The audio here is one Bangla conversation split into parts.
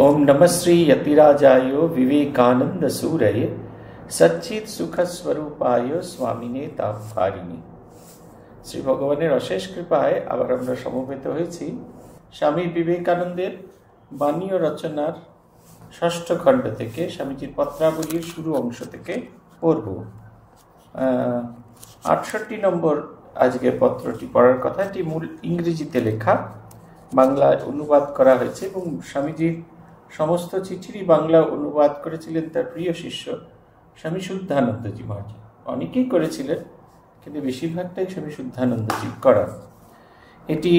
ओम नमः श्री यतिराजायो विवेकानंद सूरय সচ্চিত সুখ স্বরূপায় স্বামিনে তাপহারিণী শ্রী ভগবানের অশেষ কৃপায় আবার আমরা সমবেত হয়েছি স্বামী বিবেকানন্দের বাণী ও রচনার ষষ্ঠ খণ্ড থেকে স্বামীজির পত্রাবলীর শুরু অংশ থেকে পড়ব আটষট্টি নম্বর আজকে পত্রটি পড়ার কথাটি মূল ইংরেজিতে লেখা বাংলায় অনুবাদ করা হয়েছে এবং স্বামীজির সমস্ত চিঠিরই বাংলা অনুবাদ করেছিলেন তার প্রিয় শিষ্য স্বামী শুদ্ধানন্দজি মহারাজ অনেকেই করেছিলেন কিন্তু বেশিরভাগটাই স্বামী শুদ্ধানন্দজি করার এটি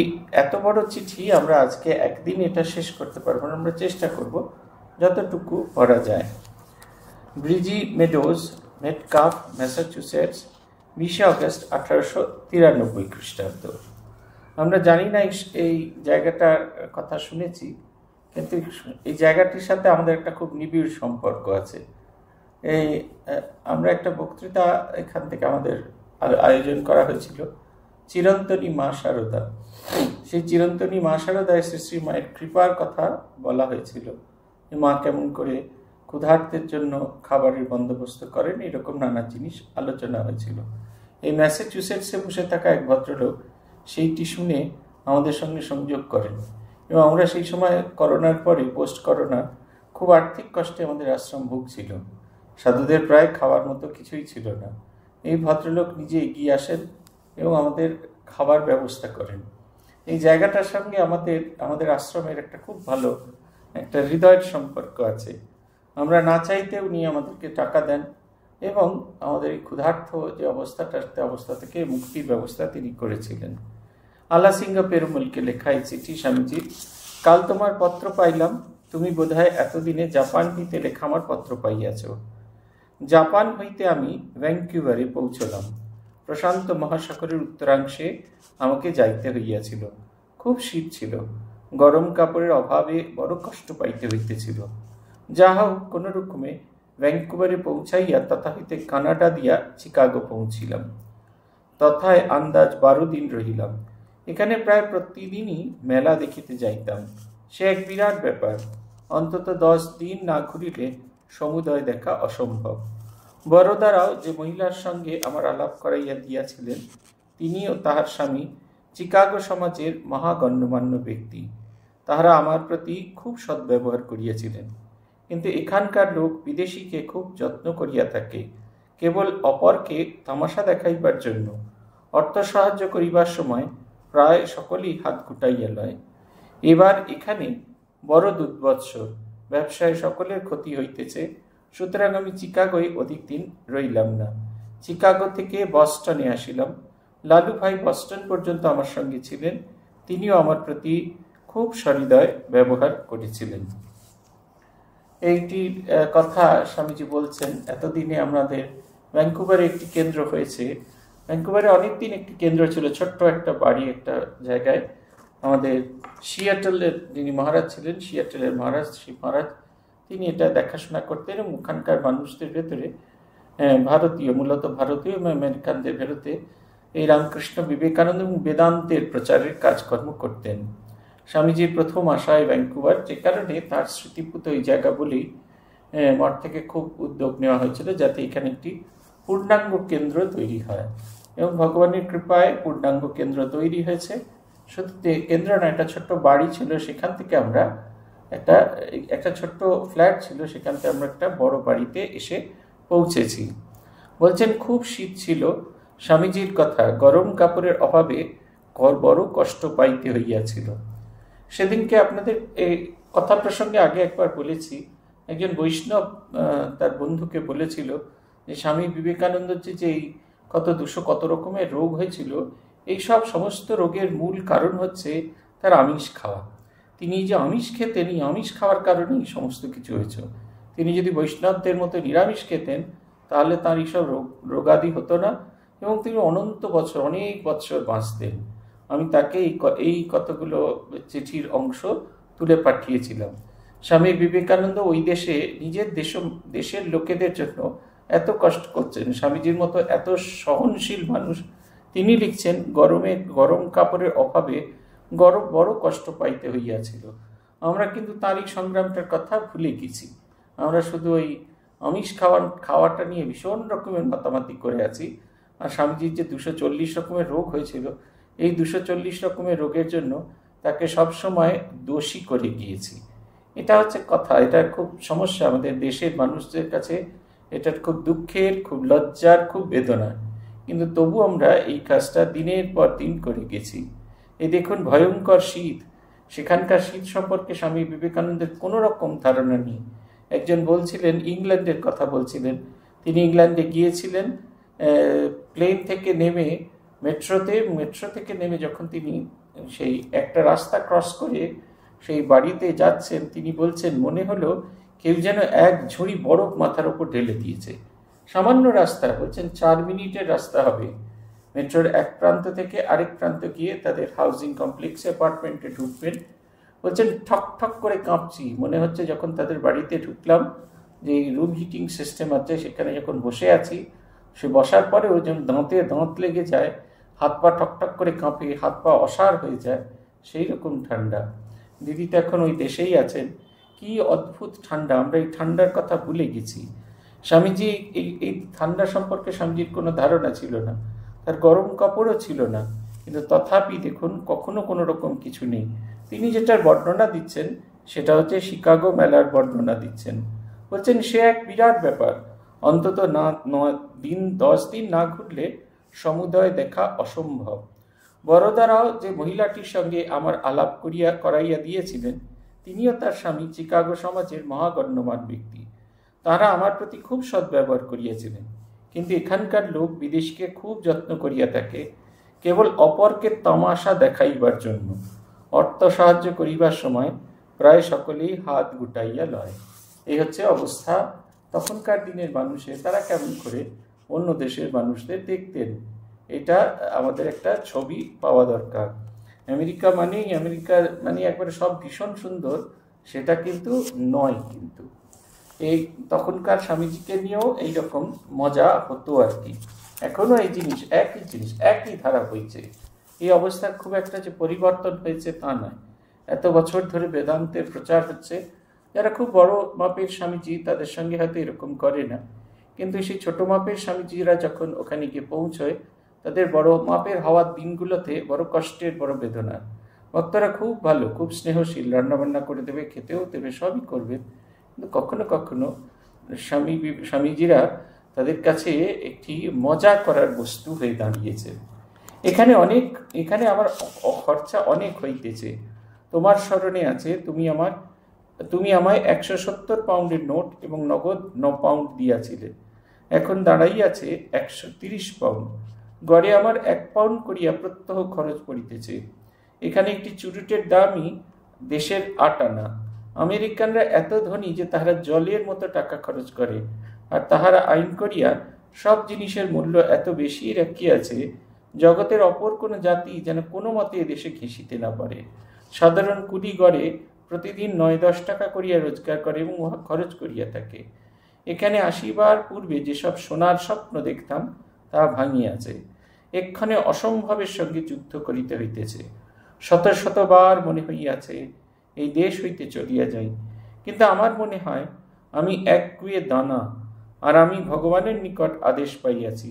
এত বড় চিঠি আমরা আজকে একদিন এটা শেষ করতে পারবো না আমরা চেষ্টা করব যতটুকু পড়া যায় ব্রিজি মেডোজ কাপ ম্যাসাচুসেটস বিশে অগস্ট আঠারোশো তিরানব্বই খ্রিস্টাব্দ আমরা জানি না এই জায়গাটার কথা শুনেছি কিন্তু এই জায়গাটির সাথে আমাদের একটা খুব নিবিড় সম্পর্ক আছে এই আমরা একটা বক্তৃতা এখান থেকে আমাদের আয়োজন করা হয়েছিল চিরন্তনী মা শারদা সেই চিরন্তনী মা শারদায় শ্রী শ্রী মায়ের কৃপার কথা বলা হয়েছিল মা কেমন করে ক্ষুধার্তের জন্য খাবারের বন্দোবস্ত করেন এরকম নানা জিনিস আলোচনা হয়েছিল এই ম্যাসাচুসেটসে বসে থাকা এক ভদ্রলোক সেইটি শুনে আমাদের সঙ্গে সংযোগ করেন এবং আমরা সেই সময় করোনার পরে পোস্ট করোনা খুব আর্থিক কষ্টে আমাদের আশ্রম ভুগছিল সাধুদের প্রায় খাওয়ার মতো কিছুই ছিল না এই ভদ্রলোক নিজে এগিয়ে আসেন এবং আমাদের খাবার ব্যবস্থা করেন এই জায়গাটার সঙ্গে আমাদের আমাদের আশ্রমের একটা খুব ভালো একটা হৃদয়ের সম্পর্ক আছে আমরা না চাইতে উনি আমাদেরকে টাকা দেন এবং আমাদের এই ক্ষুধার্থ যে অবস্থাটা অবস্থা থেকে মুক্তির ব্যবস্থা তিনি করেছিলেন আলাসিঙ্গা পেরুমলকে লেখা এই চিঠি স্বামীজির কাল তোমার পত্র পাইলাম তুমি বোধহয় এতদিনে জাপান হইতে লেখা আমার পত্র পাইয়াছ জাপান হইতে আমি ভ্যাঙ্কুভারে পৌঁছলাম প্রশান্ত মহাসাগরের উত্তরাংশে আমাকে যাইতে হইয়াছিল খুব শীত ছিল গরম কাপড়ের অভাবে বড় কষ্ট পাইতে হইতেছিল যাহা হোক কোনো রকমে ভ্যাঙ্কুভারে পৌঁছাইয়া তথা হইতে কানাডা দিয়া চিকাগো পৌঁছিলাম তথায় আন্দাজ বারো দিন রহিলাম এখানে প্রায় প্রতিদিনই মেলা দেখিতে যাইতাম সে এক বিরাট ব্যাপার অন্তত দশ দিন না ঘুরিলে সমুদয় দেখা অসম্ভব বড়দারাও যে মহিলার সঙ্গে আমার আলাপ করাইয়া দিয়াছিলেন তিনি ও তাহার স্বামী চিকাগো সমাজের মহাগণ্যমান্য ব্যক্তি তাহারা আমার প্রতি খুব সদ্ব্যবহার করিয়াছিলেন কিন্তু এখানকার লোক বিদেশিকে খুব যত্ন করিয়া থাকে কেবল অপরকে তামাশা দেখাইবার জন্য অর্থ সাহায্য করিবার সময় প্রায় সকলেই হাত গুটাইয়া লয় এবার এখানে বড় দুর্বৎস ব্যবসায় সকলের ক্ষতি হইতেছে সুতরাং আমি চিকাগোয় অধিক দিন রইলাম না চিকাগো থেকে বস্টনে আসিলাম লালু ভাই বস্টন পর্যন্ত আমার সঙ্গে ছিলেন তিনিও আমার প্রতি খুব সহৃদয় ব্যবহার করেছিলেন এইটি কথা স্বামীজি বলছেন এতদিনে আমাদের ভ্যাঙ্কুভারে একটি কেন্দ্র হয়েছে ভ্যাঙ্কুভারে অনেকদিন একটি কেন্দ্র ছিল ছোট্ট একটা বাড়ি একটা জায়গায় আমাদের সিয়াটেলের যিনি মহারাজ ছিলেন সিয়াটেলের মহারাজ শ্রী মহারাজ তিনি এটা দেখাশোনা করতেন এবং ওখানকার মানুষদের ভেতরে ভারতীয় মূলত ভারতীয় এবং আমেরিকানদের ভেতরে এই রামকৃষ্ণ বিবেকানন্দ এবং বেদান্তের প্রচারের কাজকর্ম করতেন স্বামীজির প্রথম আশায় ভ্যাঙ্কুভার যে কারণে তার স্মৃতিপুত এই জায়গা বলেই মঠ থেকে খুব উদ্যোগ নেওয়া হয়েছিল যাতে এখানে একটি পূর্ণাঙ্গ কেন্দ্র তৈরি হয় এবং ভগবানের কৃপায় পূর্ণাঙ্গ কেন্দ্র তৈরি হয়েছে শুধু কেন্দ্র না একটা ছোট্ট বাড়ি ছিল সেখান থেকে আমরা একটা একটা ছোট্ট ফ্ল্যাট ছিল সেখান থেকে আমরা একটা বড় বাড়িতে এসে পৌঁছেছি বলছেন খুব শীত ছিল স্বামীজির কথা গরম কাপড়ের অভাবে বড় কষ্ট পাইতে হইয়াছিল সেদিনকে আপনাদের এই কথা প্রসঙ্গে আগে একবার বলেছি একজন বৈষ্ণব তার বন্ধুকে বলেছিল যে স্বামী বিবেকানন্দজি যে এই কত দুশো কত রকমের রোগ হয়েছিল এই সব সমস্ত রোগের মূল কারণ হচ্ছে তার আমিষ খাওয়া তিনি যে আমিষ খেতেন এই আমিষ খাওয়ার কারণেই সমস্ত কিছু হয়েছে তিনি যদি বৈষ্ণবদের মতো নিরামিষ খেতেন তাহলে তার এইসব রোগ রোগাদি হতো না এবং তিনি অনন্ত বছর অনেক বছর বাঁচতেন আমি তাকে এই কতগুলো চিঠির অংশ তুলে পাঠিয়েছিলাম স্বামী বিবেকানন্দ ওই দেশে নিজের দেশ দেশের লোকেদের জন্য এত কষ্ট করছেন স্বামীজির মতো এত সহনশীল মানুষ তিনি লিখছেন গরমে গরম কাপড়ের অভাবে গরম বড় কষ্ট পাইতে হইয়াছিল আমরা কিন্তু তারিক সংগ্রামটার কথা ভুলে গেছি আমরা শুধু ওই আমিষ খাওয়া খাওয়াটা নিয়ে ভীষণ রকমের মাতামাতি করে আছি আর স্বামীজির যে দুশো চল্লিশ রকমের রোগ হয়েছিল এই দুশো চল্লিশ রকমের রোগের জন্য তাকে সবসময় দোষী করে গিয়েছি এটা হচ্ছে কথা এটা খুব সমস্যা আমাদের দেশের মানুষদের কাছে এটার খুব দুঃখের খুব লজ্জার খুব বেদনা কিন্তু তবু আমরা এই কাজটা দিনের পর দিন করে গেছি এই দেখুন ভয়ঙ্কর শীত সেখানকার শীত সম্পর্কে স্বামী বিবেকানন্দের কোনো রকম ধারণা নেই একজন বলছিলেন ইংল্যান্ডের কথা বলছিলেন তিনি ইংল্যান্ডে গিয়েছিলেন প্লেন থেকে নেমে মেট্রোতে মেট্রো থেকে নেমে যখন তিনি সেই একটা রাস্তা ক্রস করে সেই বাড়িতে যাচ্ছেন তিনি বলছেন মনে হলো কেউ যেন এক ঝুড়ি বরফ মাথার ওপর ঢেলে দিয়েছে সামান্য রাস্তা বলছেন চার মিনিটের রাস্তা হবে মেট্রোর এক প্রান্ত থেকে আরেক প্রান্ত গিয়ে তাদের হাউজিং কমপ্লেক্স অ্যাপার্টমেন্টে ঢুকবেন বলছেন ঠক ঠক করে কাঁপছি মনে হচ্ছে যখন তাদের বাড়িতে ঢুকলাম যে রুম হিটিং সিস্টেম আছে সেখানে যখন বসে আছি সে বসার পরে ওই যখন দাঁতে দাঁত লেগে যায় হাত পা ঠকঠক করে কাঁপে হাত পা অসার হয়ে যায় সেই রকম ঠান্ডা দিদি তো এখন ওই দেশেই আছেন কি অদ্ভুত ঠান্ডা আমরা এই ঠান্ডার কথা ভুলে গেছি স্বামীজি এই এই ঠান্ডা সম্পর্কে স্বামীজির কোনো ধারণা ছিল না তার গরম কাপড়ও ছিল না কিন্তু তথাপি দেখুন কখনো কোনো রকম কিছু নেই তিনি যেটার বর্ণনা দিচ্ছেন সেটা হচ্ছে শিকাগো মেলার বর্ণনা দিচ্ছেন বলছেন সে এক বিরাট ব্যাপার অন্তত না দিন দশ দিন না ঘুরলে সমুদয় দেখা অসম্ভব বরদারাও যে মহিলাটির সঙ্গে আমার আলাপ করিয়া করাইয়া দিয়েছিলেন তিনিও তার স্বামী চিকাগো সমাজের মহাগণ্যমান ব্যক্তি তারা আমার প্রতি খুব সদ্ব্যবহার করিয়াছিলেন কিন্তু এখানকার লোক বিদেশকে খুব যত্ন করিয়া থাকে কেবল অপরকে তমাশা দেখাইবার জন্য অর্থ সাহায্য করিবার সময় প্রায় সকলেই হাত গুটাইয়া লয় এই হচ্ছে অবস্থা তখনকার দিনের মানুষে তারা কেমন করে অন্য দেশের মানুষদের দেখতেন এটা আমাদের একটা ছবি পাওয়া দরকার আমেরিকা মানেই আমেরিকা মানে একবারে সব ভীষণ সুন্দর সেটা কিন্তু নয় কিন্তু এই তখনকার স্বামীজিকে নিয়েও এইরকম মজা হতো আর কি এখনও এই জিনিস একই জিনিস একই ধারা হয়েছে এই অবস্থা খুব একটা যে পরিবর্তন হয়েছে তা নয় এত বছর ধরে বেদান্তের প্রচার হচ্ছে যারা খুব বড় মাপের স্বামীজি তাদের সঙ্গে হয়তো এরকম করে না কিন্তু সেই ছোট মাপের স্বামীজিরা যখন ওখানে গিয়ে পৌঁছয় তাদের বড় মাপের হওয়ার দিনগুলোতে বড় কষ্টের বড় বেদনা ভক্তরা খুব ভালো খুব স্নেহশীল রান্নাবান্না করে দেবে খেতেও দেবে সবই করবে কিন্তু কখনো কখনো স্বামী স্বামীজিরা তাদের কাছে একটি মজা করার বস্তু হয়ে দাঁড়িয়েছে এখানে অনেক এখানে আমার খরচা অনেক হইতেছে তোমার স্মরণে আছে তুমি আমার তুমি আমায় একশো সত্তর পাউন্ডের নোট এবং নগদ ন পাউন্ড দিয়াছিলে এখন দাঁড়াইয়াছে একশো তিরিশ পাউন্ড গড়ে আমার এক পাউন্ড করিয়া প্রত্যহ খরচ পড়িতেছে এখানে একটি চুরুটের দামই দেশের আট আনা আমেরিকানরা এত ধনী যে তাহারা জলের মতো টাকা খরচ করে আর তাহারা আইন করিয়া সব জিনিসের মূল্য এত বেশি রাখিয়াছে জগতের অপর কোনো জাতি যেন কোনো মতে দেশে ঘেঁষিতে না পারে সাধারণ কুলি গড়ে প্রতিদিন নয় দশ টাকা করিয়া রোজগার করে এবং উহা খরচ করিয়া থাকে এখানে আসিবার পূর্বে যেসব সোনার স্বপ্ন দেখতাম তা ভাঙিয়াছে এক্ষণে অসম্ভবের সঙ্গে যুদ্ধ করিতে হইতেছে শত শতবার মনে হইয়াছে এই দেশ হইতে চলিয়া যাই কিন্তু আমার মনে হয় আমি এক কুয়ে দানা আর আমি ভগবানের নিকট আদেশ পাইয়াছি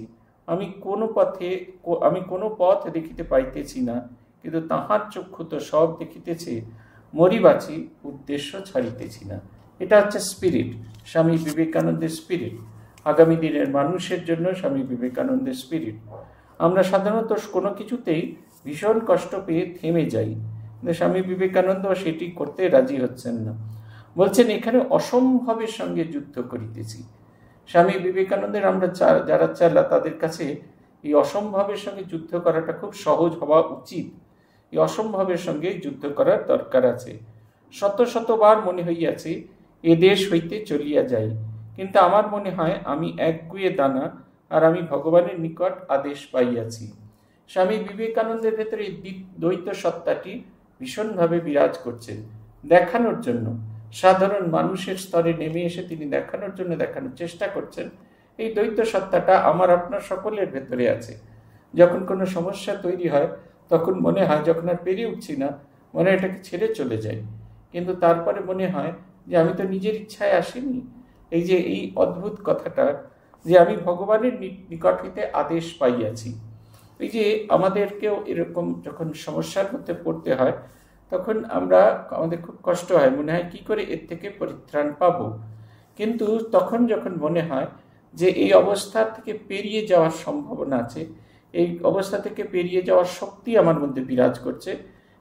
আমি কোনো পথে আমি কোনো পথ দেখিতে পাইতেছি না কিন্তু তাহার চক্ষু তো সব দেখিতেছে মরিবাচি উদ্দেশ্য ছাড়িতেছি না এটা হচ্ছে স্পিরিট স্বামী বিবেকানন্দের স্পিরিট আগামী দিনের মানুষের জন্য স্বামী বিবেকানন্দের স্পিরিট আমরা সাধারণত কোনো কিছুতেই ভীষণ কষ্ট পেয়ে থেমে যাই কিন্তু স্বামী বিবেকানন্দ সেটি করতে রাজি হচ্ছেন না বলছেন এখানে অসম্ভবের সঙ্গে যুদ্ধ করিতেছি স্বামী বিবেকানন্দের আমরা যারা চালা তাদের কাছে এই অসম্ভবের সঙ্গে যুদ্ধ করাটা খুব সহজ হওয়া উচিত এই অসম্ভবের সঙ্গে যুদ্ধ করার দরকার আছে শত শতবার মনে হইয়াছে এ দেশ হইতে চলিয়া যাই কিন্তু আমার মনে হয় আমি এক গুয়ে দানা আর আমি ভগবানের নিকট আদেশ পাইয়াছি স্বামী বিবেকানন্দের ভেতরে দ্বৈত সত্তাটি ভীষণভাবে বিরাজ করছেন দেখানোর জন্য সাধারণ মানুষের স্তরে নেমে এসে তিনি দেখানোর জন্য দেখানোর চেষ্টা করছেন এই দ্বৈত সত্তাটা আমার আপনার সকলের ভেতরে আছে যখন কোনো সমস্যা তৈরি হয় তখন মনে হয় যখন আর পেরিয়ে উঠছি না মনে এটাকে ছেড়ে চলে যায় কিন্তু তারপরে মনে হয় যে আমি তো নিজের ইচ্ছায় আসিনি এই যে এই অদ্ভুত কথাটা যে আমি ভগবানের নিকট হইতে আদেশ পাইয়াছি এই যে আমাদেরকেও এরকম যখন সমস্যার মধ্যে পড়তে হয় তখন আমরা আমাদের খুব কষ্ট হয় মনে হয় কি করে এর থেকে পরিত্রাণ পাব কিন্তু তখন যখন মনে হয় যে এই অবস্থা থেকে পেরিয়ে যাওয়ার সম্ভাবনা আছে এই অবস্থা থেকে পেরিয়ে যাওয়ার শক্তি আমার মধ্যে বিরাজ করছে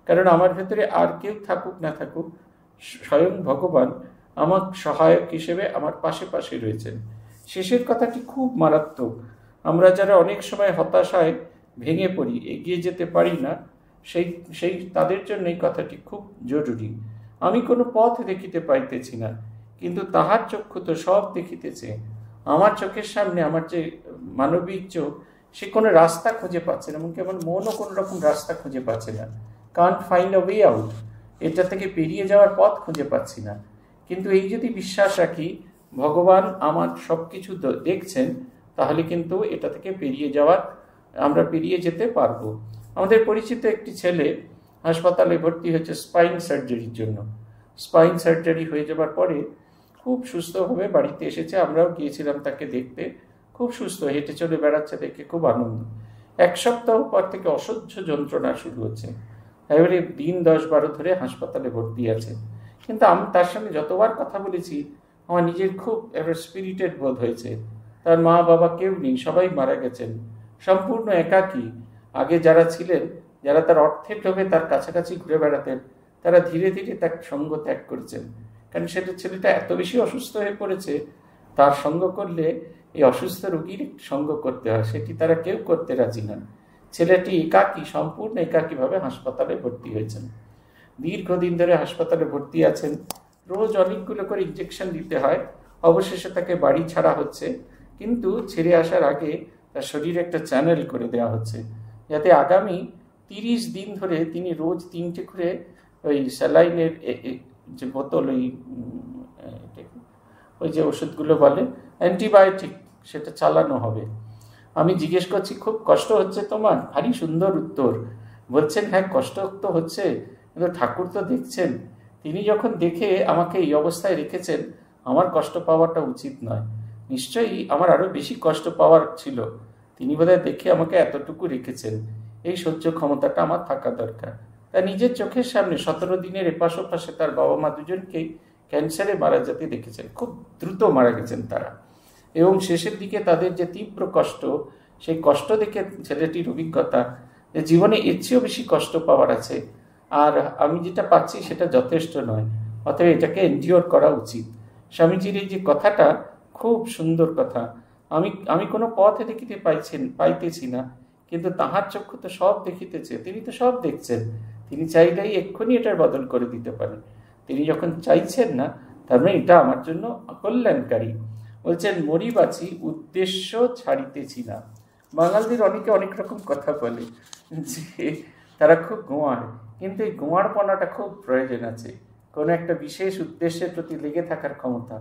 কারণ আমার ভেতরে আর কেউ থাকুক না থাকুক স্বয়ং ভগবান আমার সহায়ক হিসেবে আমার পাশে পাশে রয়েছেন শেষের কথাটি খুব মারাত্মক আমরা যারা অনেক সময় হতাশায় ভেঙে পড়ি এগিয়ে যেতে পারি না সেই সেই তাদের জন্য এই কথাটি খুব জরুরি আমি কোনো পথ দেখিতে পাইতেছি না কিন্তু তাহার চক্ষু তো সব দেখিতেছে আমার চোখের সামনে আমার যে মানবিক চোখ সে কোনো রাস্তা খুঁজে পাচ্ছে না এমনকি আমার মনও কোনো রকম রাস্তা খুঁজে পাচ্ছে না can't find a way out এটা থেকে পেরিয়ে যাওয়ার পথ খুঁজে পাচ্ছি না কিন্তু এই যদি বিশ্বাস রাখি ভগবান আমার সব কিছু দেখছেন তাহলে কিন্তু এটা থেকে পেরিয়ে যাওয়ার আমরা পেরিয়ে যেতে পারব আমাদের পরিচিত একটি ছেলে হাসপাতালে ভর্তি হয়েছে স্পাইন সার্জারির জন্য স্পাইন সার্জারি হয়ে যাবার পরে খুব সুস্থভাবে বাড়িতে এসেছে আমরাও গিয়েছিলাম তাকে দেখতে খুব সুস্থ হেঁটে চলে বেড়াচ্ছে দেখে খুব আনন্দ এক সপ্তাহ পর থেকে অসহ্য যন্ত্রণা শুরু হচ্ছে এবারে দিন দশ বারো ধরে হাসপাতালে ভর্তি আছে কিন্তু আমি তার সঙ্গে যতবার কথা বলেছি আমার নিজের খুব একটা স্পিরিটেড বোধ হয়েছে তার মা বাবা কেউ নেই সবাই মারা গেছেন সম্পূর্ণ একাকী আগে যারা ছিলেন যারা তার অর্থের লোভে তার কাছাকাছি ঘুরে বেড়াতেন তারা ধীরে ধীরে তার সঙ্গ ত্যাগ করেছেন কারণ সেটা ছেলেটা এত বেশি অসুস্থ হয়ে পড়েছে তার সঙ্গ করলে এই অসুস্থ রুগীর সঙ্গ করতে হয় সেটি তারা কেউ করতে রাজি না ছেলেটি একাকী সম্পূর্ণ একাকীভাবে হাসপাতালে ভর্তি হয়েছেন দীর্ঘদিন ধরে হাসপাতালে ভর্তি আছেন রোজ অনেকগুলো করে ইঞ্জেকশন দিতে হয় অবশেষে তাকে বাড়ি ছাড়া হচ্ছে কিন্তু ছেড়ে আসার আগে তার শরীরে একটা চ্যানেল করে দেওয়া হচ্ছে যাতে আগামী তিরিশ দিন ধরে তিনি রোজ তিনটে করে ওই স্যালাইনের যে বোতল ওই ওই যে ওষুধগুলো বলে অ্যান্টিবায়োটিক সেটা চালানো হবে আমি জিজ্ঞেস করছি খুব কষ্ট হচ্ছে তোমার ভারী সুন্দর উত্তর বলছেন হ্যাঁ কষ্ট তো হচ্ছে কিন্তু ঠাকুর তো দেখছেন তিনি যখন দেখে আমাকে এই অবস্থায় রেখেছেন আমার কষ্ট পাওয়াটা উচিত নয় নিশ্চয়ই আমার আরও বেশি কষ্ট পাওয়ার ছিল তিনি বোধহয় দেখে আমাকে এতটুকু রেখেছেন এই সহ্য ক্ষমতাটা আমার থাকা দরকার তা নিজের চোখের সামনে সতেরো দিনের এপাশ ওপাশে তার বাবা মা দুজনকেই ক্যান্সারে মারা যেতে দেখেছেন খুব দ্রুত মারা গেছেন তারা এবং শেষের দিকে তাদের যে তীব্র কষ্ট সেই কষ্ট দেখে ছেলেটির অভিজ্ঞতা যে জীবনে এর চেয়েও বেশি কষ্ট পাওয়ার আছে আর আমি যেটা পাচ্ছি সেটা যথেষ্ট নয় অতএব এটাকে এনজিওর করা উচিত স্বামীজির এই যে কথাটা খুব সুন্দর কথা আমি আমি কোনো পথ দেখিতে পাইছেন পাইতেছি না কিন্তু তাহার চক্ষু তো সব দেখিতেছে তিনি তো সব দেখছেন তিনি চাইলেই এক্ষুনি এটার বদল করে দিতে পারেন তিনি যখন চাইছেন না তার মানে এটা আমার জন্য কল্যাণকারী বলছেন মরি বাঁচি উদ্দেশ্য ছাড়িতেছি না বাঙালদের অনেকে অনেক রকম কথা বলে যে তারা খুব গোয়ায় কিন্তু এই গোয়ারপনাটা খুব প্রয়োজন আছে কোনো একটা বিশেষ উদ্দেশ্যের প্রতি লেগে থাকার ক্ষমতা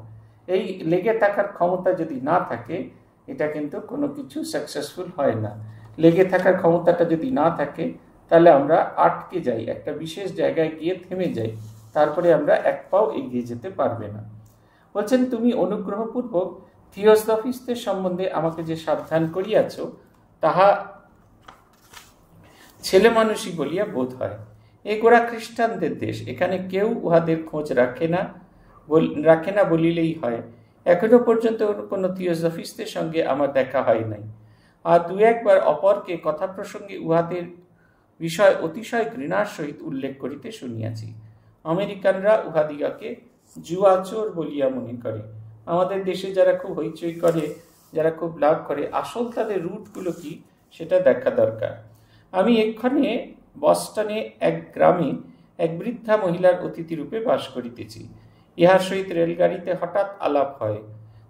এই লেগে থাকার ক্ষমতা যদি না থাকে এটা কিন্তু কোনো কিছু সাকসেসফুল হয় না লেগে থাকার ক্ষমতাটা যদি না থাকে তাহলে আমরা আটকে যাই একটা বিশেষ জায়গায় গিয়ে থেমে যাই তারপরে আমরা এক পাও এগিয়ে যেতে পারবে না বলছেন তুমি অনুগ্রহপূর্বক থিওসফিস্টের সম্বন্ধে আমাকে যে সাবধান করিয়াছ তাহা ছেলে মানুষই বলিয়া বোধ হয় এগুলা খ্রিস্টানদের দেশ এখানে কেউ উহাদের খোঁজ রাখে না রাখে না বলিলেই হয় এখনো পর্যন্ত কোনো থিওজফিস্টের সঙ্গে আমার দেখা হয় নাই আর দু একবার অপরকে কথা প্রসঙ্গে উহাদের বিষয় অতিশয় ঘৃণার সহিত উল্লেখ করিতে শুনিয়াছি আমেরিকানরা উহাদিগাকে জুয়াচোর বলিয়া মনে করে আমাদের দেশে যারা খুব হইচই করে যারা খুব লাভ করে আসল তাদের রুটগুলো কি সেটা দেখা দরকার আমি এক্ষণে বস্টনে এক গ্রামে এক বৃদ্ধা মহিলার অতিথিরূপে বাস করিতেছি ইহার সহিত রেলগাড়িতে হঠাৎ আলাপ হয়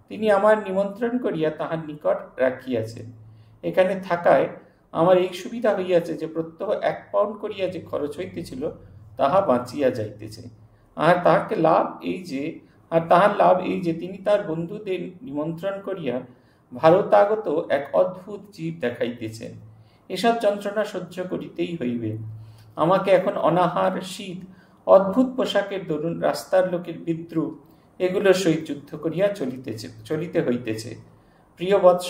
তিনি আমার নিমন্ত্রণ করিয়া তাহার নিকট রাখিয়াছেন এখানে থাকায় আমার এই সুবিধা হইয়াছে যে প্রত্যহ এক পাউন্ড করিয়া যে খরচ হইতেছিল তাহা বাঁচিয়া যাইতেছে আর তাহাকে লাভ এই যে আর তাহার লাভ এই যে তিনি তার বন্ধুদের নিমন্ত্রণ করিয়া ভারতাগত এক অদ্ভুত জীব দেখাইতেছেন এসব যন্ত্রণা সহ্য করিতেই হইবে আমাকে এখন অনাহার শীত অদ্ভুত পোশাকের দরুন রাস্তার লোকের বিদ্রুপ এগুলোর সহিত যুদ্ধ করিয়া চলিতেছে চলিতে হইতেছে প্রিয় বৎস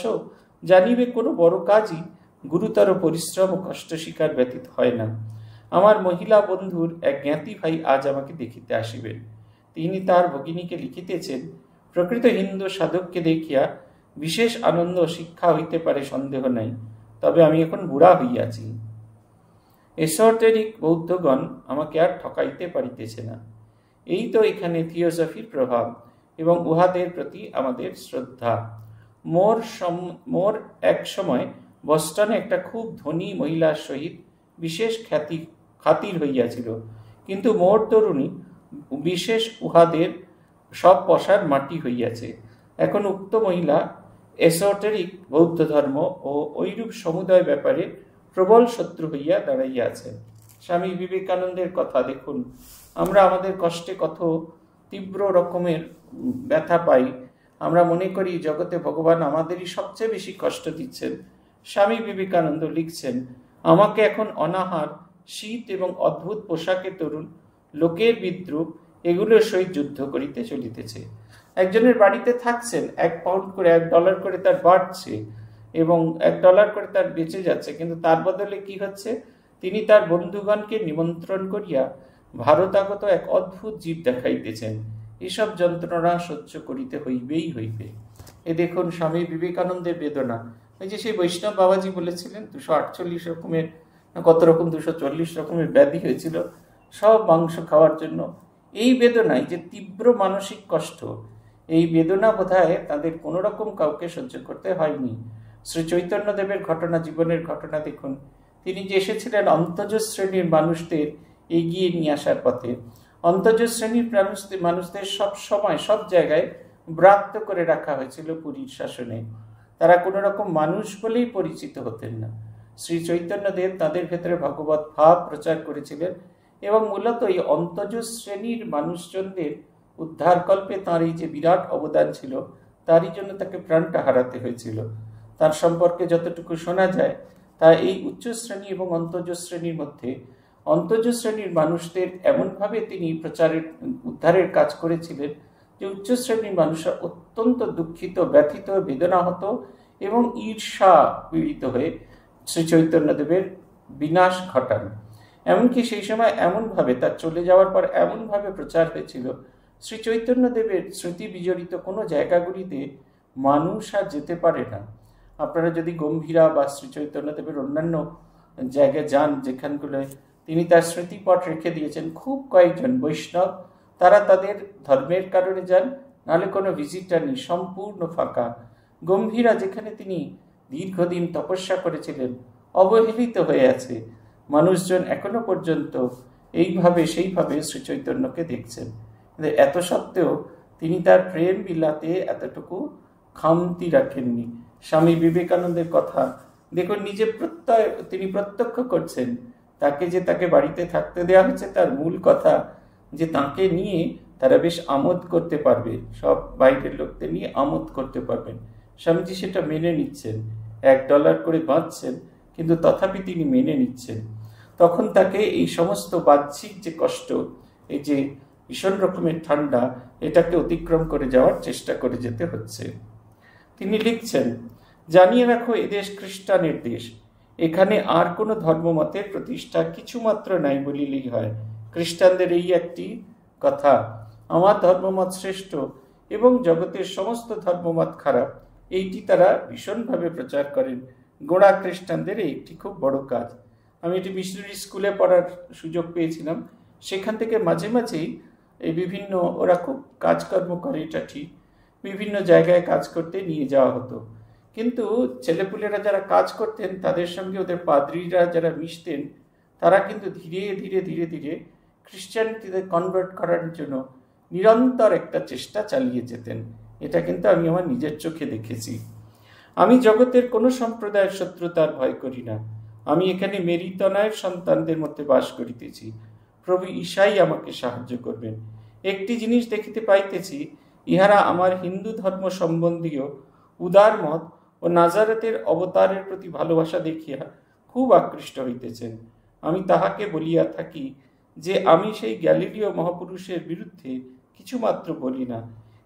জানিবে কোনো বড় কাজই গুরুতর পরিশ্রম ও কষ্ট শিকার ব্যতীত হয় না আমার মহিলা বন্ধুর এক জ্ঞাতি ভাই আজ আমাকে দেখিতে আসিবেন তিনি তার ভগিনীকে লিখিতেছেন প্রকৃত হিন্দু সাধককে দেখিয়া বিশেষ আনন্দ শিক্ষা হইতে পারে সন্দেহ নাই তবে আমি এখন বুড়া হইয়াছি এসর্টেরিক বৌদ্ধগণ আমাকে আর ঠকাইতে পারিতেছে না এই তো এখানে থিওসফির প্রভাব এবং উহাদের প্রতি আমাদের শ্রদ্ধা মোর সম মোর এক সময় বস্টনে একটা খুব ধনী মহিলার সহিত বিশেষ খ্যাতি খাতির হইয়াছিল কিন্তু মোর তরুণী বিশেষ উহাদের সব পশার মাটি হইয়াছে এখন উক্ত মহিলা এসোটেরিক বৌদ্ধ ধর্ম ও ঐরূপ সমুদায় ব্যাপারে প্রবল শত্রু হইয়া দাঁড়াইয়াছে স্বামী বিবেকানন্দের কথা দেখুন আমরা আমাদের কষ্টে কত তীব্র রকমের ব্যথা পাই আমরা মনে করি জগতে ভগবান আমাদেরই সবচেয়ে বেশি কষ্ট দিচ্ছেন স্বামী বিবেকানন্দ লিখছেন আমাকে এখন অনাহার শীত এবং অদ্ভুত পোশাকে তরুণ লোকের বিদ্রুপ এগুলোর সহিত যুদ্ধ করিতে চলিতেছে একজনের বাড়িতে থাকছেন এক পাউন্ড করে এক ডলার করে তার বাড়ছে এবং এক ডলার করে তার বেঁচে যাচ্ছে কিন্তু তার বদলে কি হচ্ছে তিনি তার বন্ধুগণকে নিমন্ত্রণ করিয়া ভারতাগত এক অদ্ভুত জীব দেখাইতেছেন এসব যন্ত্রণা সহ্য করিতে হইবেই হইবে এ দেখুন স্বামী বিবেকানন্দের বেদনা ওই যে সেই বৈষ্ণব বাবাজি বলেছিলেন দুশো আটচল্লিশ রকমের কত রকম দুশো চল্লিশ রকমের ব্যাধি হয়েছিল সব মাংস খাওয়ার জন্য এই বেদনায় যে তীব্র মানসিক কষ্ট এই বেদনা বোধহয় তাদের কোনো রকম কাউকে সহ্য করতে হয়নি শ্রী চৈতন্যদেবের ঘটনা জীবনের ঘটনা দেখুন তিনি যে এসেছিলেন অন্তজ শ্রেণীর মানুষদের এগিয়ে নিয়ে আসার পথে অন্তজ শ্রেণীর মানুষদের মানুষদের সব সময় সব জায়গায় ব্রাত্ত করে রাখা হয়েছিল পুরীর শাসনে তারা কোনো রকম মানুষ বলেই পরিচিত হতেন না শ্রী চৈতন্যদেব তাদের ভেতরে ভগবত ভাব প্রচার করেছিলেন এবং মূলত এই অন্তজ শ্রেণীর মানুষজনদের উদ্ধারকল্পে তাঁর এই যে বিরাট অবদান ছিল তারই জন্য তাকে প্রাণটা হারাতে হয়েছিল তার সম্পর্কে যতটুকু শোনা যায় তা এই উচ্চ শ্রেণী এবং অন্তজ শ্রেণীর মধ্যে অন্তজ শ্রেণীর মানুষদের এমনভাবে তিনি প্রচারের উদ্ধারের কাজ করেছিলেন যে উচ্চ শ্রেণীর মানুষরা অত্যন্ত দুঃখিত ব্যথিত বেদনা হতো এবং ঈর্ষা পীড়িত হয়ে শ্রী চৈতন্যদেবের বিনাশ ঘটান এমনকি সেই সময় এমনভাবে তার চলে যাওয়ার পর এমনভাবে প্রচার হয়েছিল শ্রী চৈতন্যদেবের স্মৃতি বিজড়িত কোনো জায়গাগুলিতে মানুষ আর যেতে পারে না আপনারা যদি গম্ভীরা বা শ্রী চৈতন্যদেবের অন্যান্য জায়গায় যান যেখানগুলো তিনি তার স্মৃতিপট রেখে দিয়েছেন খুব কয়েকজন বৈষ্ণব তারা তাদের ধর্মের কারণে যান নাহলে কোনো ভিজিটার নেই সম্পূর্ণ ফাঁকা গম্ভীরা যেখানে তিনি দীর্ঘদিন তপস্যা করেছিলেন অবহেলিত হয়ে আছে মানুষজন এখনো পর্যন্ত এইভাবে সেইভাবে শ্রী চৈতন্যকে দেখছেন কিন্তু মানে এত সত্ত্বেও তিনি তার প্রেম বিলাতে এতটুকু খামতি রাখেননি স্বামী বিবেকানন্দের কথা দেখুন নিজে প্রত্যয় তিনি প্রত্যক্ষ করছেন তাকে যে তাকে বাড়িতে থাকতে দেয়া হচ্ছে তার মূল কথা যে তাকে নিয়ে তারা বেশ আমোদ করতে পারবে সব বাইরের লোকদের নিয়ে আমোদ করতে পারবেন স্বামীজি সেটা মেনে নিচ্ছেন এক ডলার করে বাঁচছেন কিন্তু তথাপি তিনি মেনে নিচ্ছেন তখন তাকে এই সমস্ত বাহ্যিক যে কষ্ট এই যে ভীষণ রকমের ঠান্ডা এটাকে অতিক্রম করে যাওয়ার চেষ্টা করে যেতে হচ্ছে তিনি লিখছেন জানিয়ে রাখো এদেশ খ্রিস্টানের দেশ এখানে আর কোনো ধর্মমতের প্রতিষ্ঠা কিছুমাত্র নাই বলিলেই হয় খ্রিস্টানদের এই একটি কথা আমার ধর্মমত শ্রেষ্ঠ এবং জগতের সমস্ত ধর্মমত খারাপ এইটি তারা ভীষণভাবে প্রচার করেন গোড়া খ্রিস্টানদের একটি খুব বড় কাজ আমি এটি মিশনারি স্কুলে পড়ার সুযোগ পেয়েছিলাম সেখান থেকে মাঝে মাঝেই এই বিভিন্ন ওরা খুব কাজকর্ম করে এটা ঠিক বিভিন্ন জায়গায় কাজ করতে নিয়ে যাওয়া হতো কিন্তু ছেলেপুলেরা যারা কাজ করতেন তাদের সঙ্গে ওদের পাদ্রীরা যারা মিশতেন তারা কিন্তু ধীরে ধীরে ধীরে ধীরে খ্রিস্টানটিদের কনভার্ট করার জন্য নিরন্তর একটা চেষ্টা চালিয়ে যেতেন এটা কিন্তু আমি আমার নিজের চোখে দেখেছি আমি জগতের কোনো সম্প্রদায়ের শত্রুতার ভয় করি না আমি এখানে মেরিতনায় সন্তানদের মধ্যে বাস করিতেছি প্রভু ঈশাই আমাকে সাহায্য করবেন একটি জিনিস দেখিতে পাইতেছি ইহারা আমার হিন্দু ধর্ম সম্বন্ধীয় উদার মত ও নাজারাতের অবতারের প্রতি ভালোবাসা দেখিয়া খুব আকৃষ্ট হইতেছেন আমি তাহাকে বলিয়া থাকি যে আমি সেই গ্যালিলীয় মহাপুরুষের বিরুদ্ধে কিছুমাত্র বলি না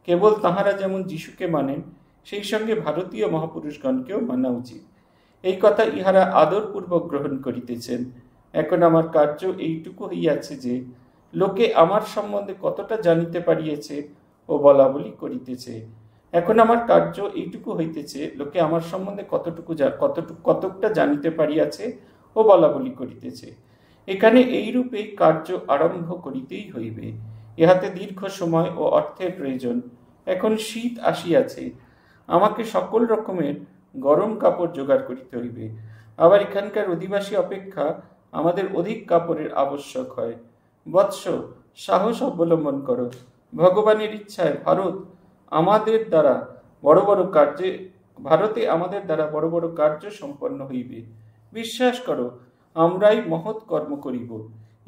কেবল তাহারা যেমন যিশুকে মানেন সেই সঙ্গে ভারতীয় মহাপুরুষগণকেও মানা উচিত এই কথা ইহারা আদরপূর্বক গ্রহণ করিতেছেন এখন আমার কার্য এইটুকু হইয়াছে যে লোকে আমার সম্বন্ধে কতটা জানিতে পারিয়েছে ও বলা বলি করিতেছে এখন আমার কার্য এইটুকু হইতেছে লোকে আমার সম্বন্ধে কতটুকু কতটুকু কতকটা জানিতে পারিয়াছে ও বলা বলি করিতেছে এখানে এইরূপে কার্য আরম্ভ করিতেই হইবে ইহাতে দীর্ঘ সময় ও অর্থের প্রয়োজন এখন শীত আসিয়াছে আমাকে সকল রকমের গরম কাপড় জোগাড় করিতে হইবে আবার এখানকার অধিবাসী অপেক্ষা আমাদের অধিক কাপড়ের আবশ্যক হয় বৎস সাহস অবলম্বন করো ভগবানের ইচ্ছায় ভারত আমাদের দ্বারা বড় বড় কার্যে ভারতে আমাদের দ্বারা বড় বড় কার্য সম্পন্ন হইবে বিশ্বাস করো আমরাই মহৎ কর্ম করিব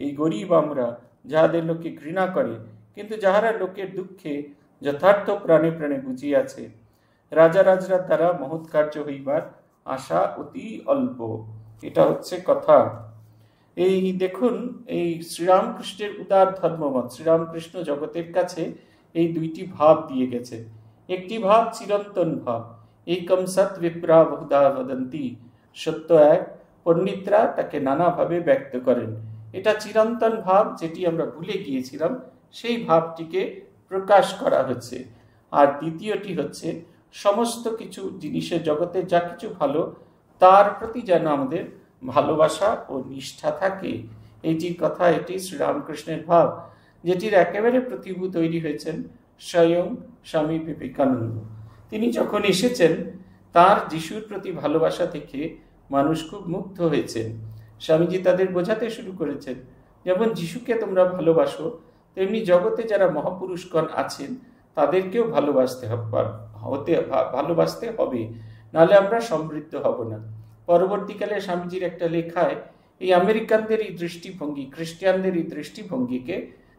এই গরিব আমরা যাহাদের লোকে ঘৃণা করে কিন্তু যাহারা লোকের দুঃখে যথার্থ প্রাণে প্রাণে বুঝিয়াছে রাজা রাজরা দ্বারা মহৎ কার্য হইবার আশা অতি অল্প এটা হচ্ছে কথা এই দেখুন এই শ্রীরামকৃষ্ণের উদার ধর্মমত শ্রীরামকৃষ্ণ জগতের কাছে এই দুইটি ভাব দিয়ে গেছে একটি ভাব চিরন্তন ভাব এই কমসাত বিপ্রা বহুদা বদন্তি সত্য এক পণ্ডিতরা তাকে নানাভাবে ব্যক্ত করেন এটা চিরন্তন ভাব যেটি আমরা ভুলে গিয়েছিলাম সেই ভাবটিকে প্রকাশ করা হচ্ছে আর দ্বিতীয়টি হচ্ছে সমস্ত কিছু জিনিসের জগতে যা কিছু ভালো তার প্রতি যেন আমাদের ভালোবাসা ও নিষ্ঠা থাকে এটির কথা এটি শ্রীরামকৃষ্ণের ভাব যেটির একেবারে প্রতিভূ তৈরি হয়েছেন স্বয়ং স্বামী বিবেকানন্দ তিনি যখন এসেছেন তার যিশুর প্রতি ভালোবাসা থেকে মানুষ খুব মুগ্ধ হয়েছেন স্বামীজি তাদের বোঝাতে শুরু করেছেন যেমন যিশুকে তোমরা ভালোবাসো তেমনি জগতে যারা মহাপুরুষগণ আছেন তাদেরকেও ভালোবাসতে হতে ভালোবাসতে হবে নাহলে আমরা সমৃদ্ধ হব না পরবর্তীকালে স্বামীজির একটা লেখায় এই আমেরিকানদের এই দৃষ্টিভঙ্গি খ্রিস্টানদের এই দৃষ্টিভঙ্গিকে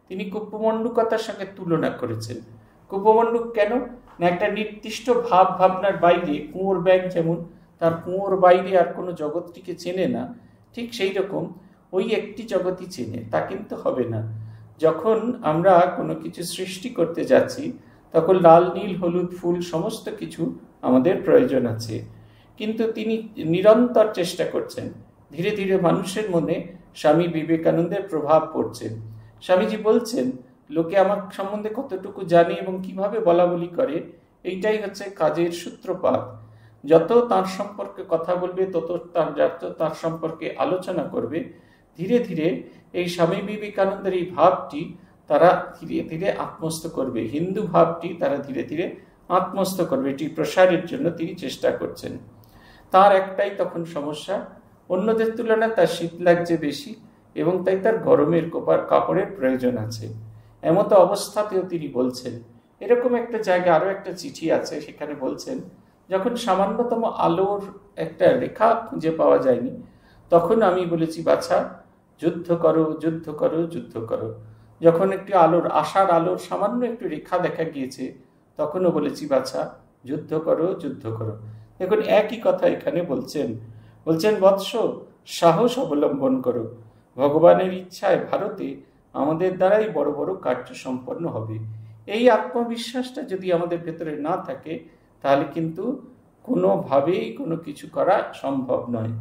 তিনি কুপমণ্ডুকতার সঙ্গে তুলনা করেছেন কুপমণ্ডুক কেন না একটা নির্দিষ্ট ভাব ভাবনার বাইরে কুঁয়োর ব্যাগ যেমন তার কুঁয়োর বাইরে আর কোনো জগৎটিকে চেনে না ঠিক সেই রকম ওই একটি জগৎই চেনে তা কিন্তু হবে না যখন আমরা কোনো কিছু সৃষ্টি করতে যাচ্ছি তখন লাল নীল হলুদ ফুল সমস্ত কিছু আমাদের প্রয়োজন আছে কিন্তু তিনি নিরন্তর চেষ্টা করছেন ধীরে ধীরে মানুষের মনে স্বামী বিবেকানন্দের প্রভাব পড়ছে স্বামীজি বলছেন লোকে আমার সম্বন্ধে কতটুকু জানে এবং কিভাবে বলা বলি করে এইটাই হচ্ছে কাজের সূত্রপাত যত তার সম্পর্কে কথা বলবে তত তার যত তার সম্পর্কে আলোচনা করবে ধীরে ধীরে এই স্বামী বিবেকানন্দের এই ভাবটি তারা ধীরে ধীরে আত্মস্থ করবে হিন্দু ভাবটি তারা ধীরে ধীরে আত্মস্থ করবে এটি প্রসারের জন্য তিনি চেষ্টা করছেন তার একটাই তখন সমস্যা অন্যদের তুলনায় তার শীত লাগছে বেশি এবং তাই তার গরমের কোপার কাপড়ের প্রয়োজন আছে এমতো অবস্থাতেও তিনি বলছেন এরকম একটা জায়গায় আরও একটা চিঠি আছে সেখানে বলছেন যখন সামান্যতম আলোর একটা রেখা খুঁজে পাওয়া যায়নি তখন আমি বলেছি বাছা যুদ্ধ করো যুদ্ধ করো যুদ্ধ করো যখন একটি আলোর আশার আলোর সামান্য একটু রেখা দেখা গিয়েছে তখনও বলেছি বাছা যুদ্ধ করো যুদ্ধ করো দেখুন একই কথা এখানে বলছেন বলছেন বৎস সাহস অবলম্বন করো ভগবানের ইচ্ছায় ভারতে আমাদের দ্বারাই বড় বড় কার্য সম্পন্ন হবে এই আত্মবিশ্বাসটা যদি আমাদের ভেতরে না থাকে তাহলে কিন্তু কোনোভাবেই কোনো কিছু করা সম্ভব নয়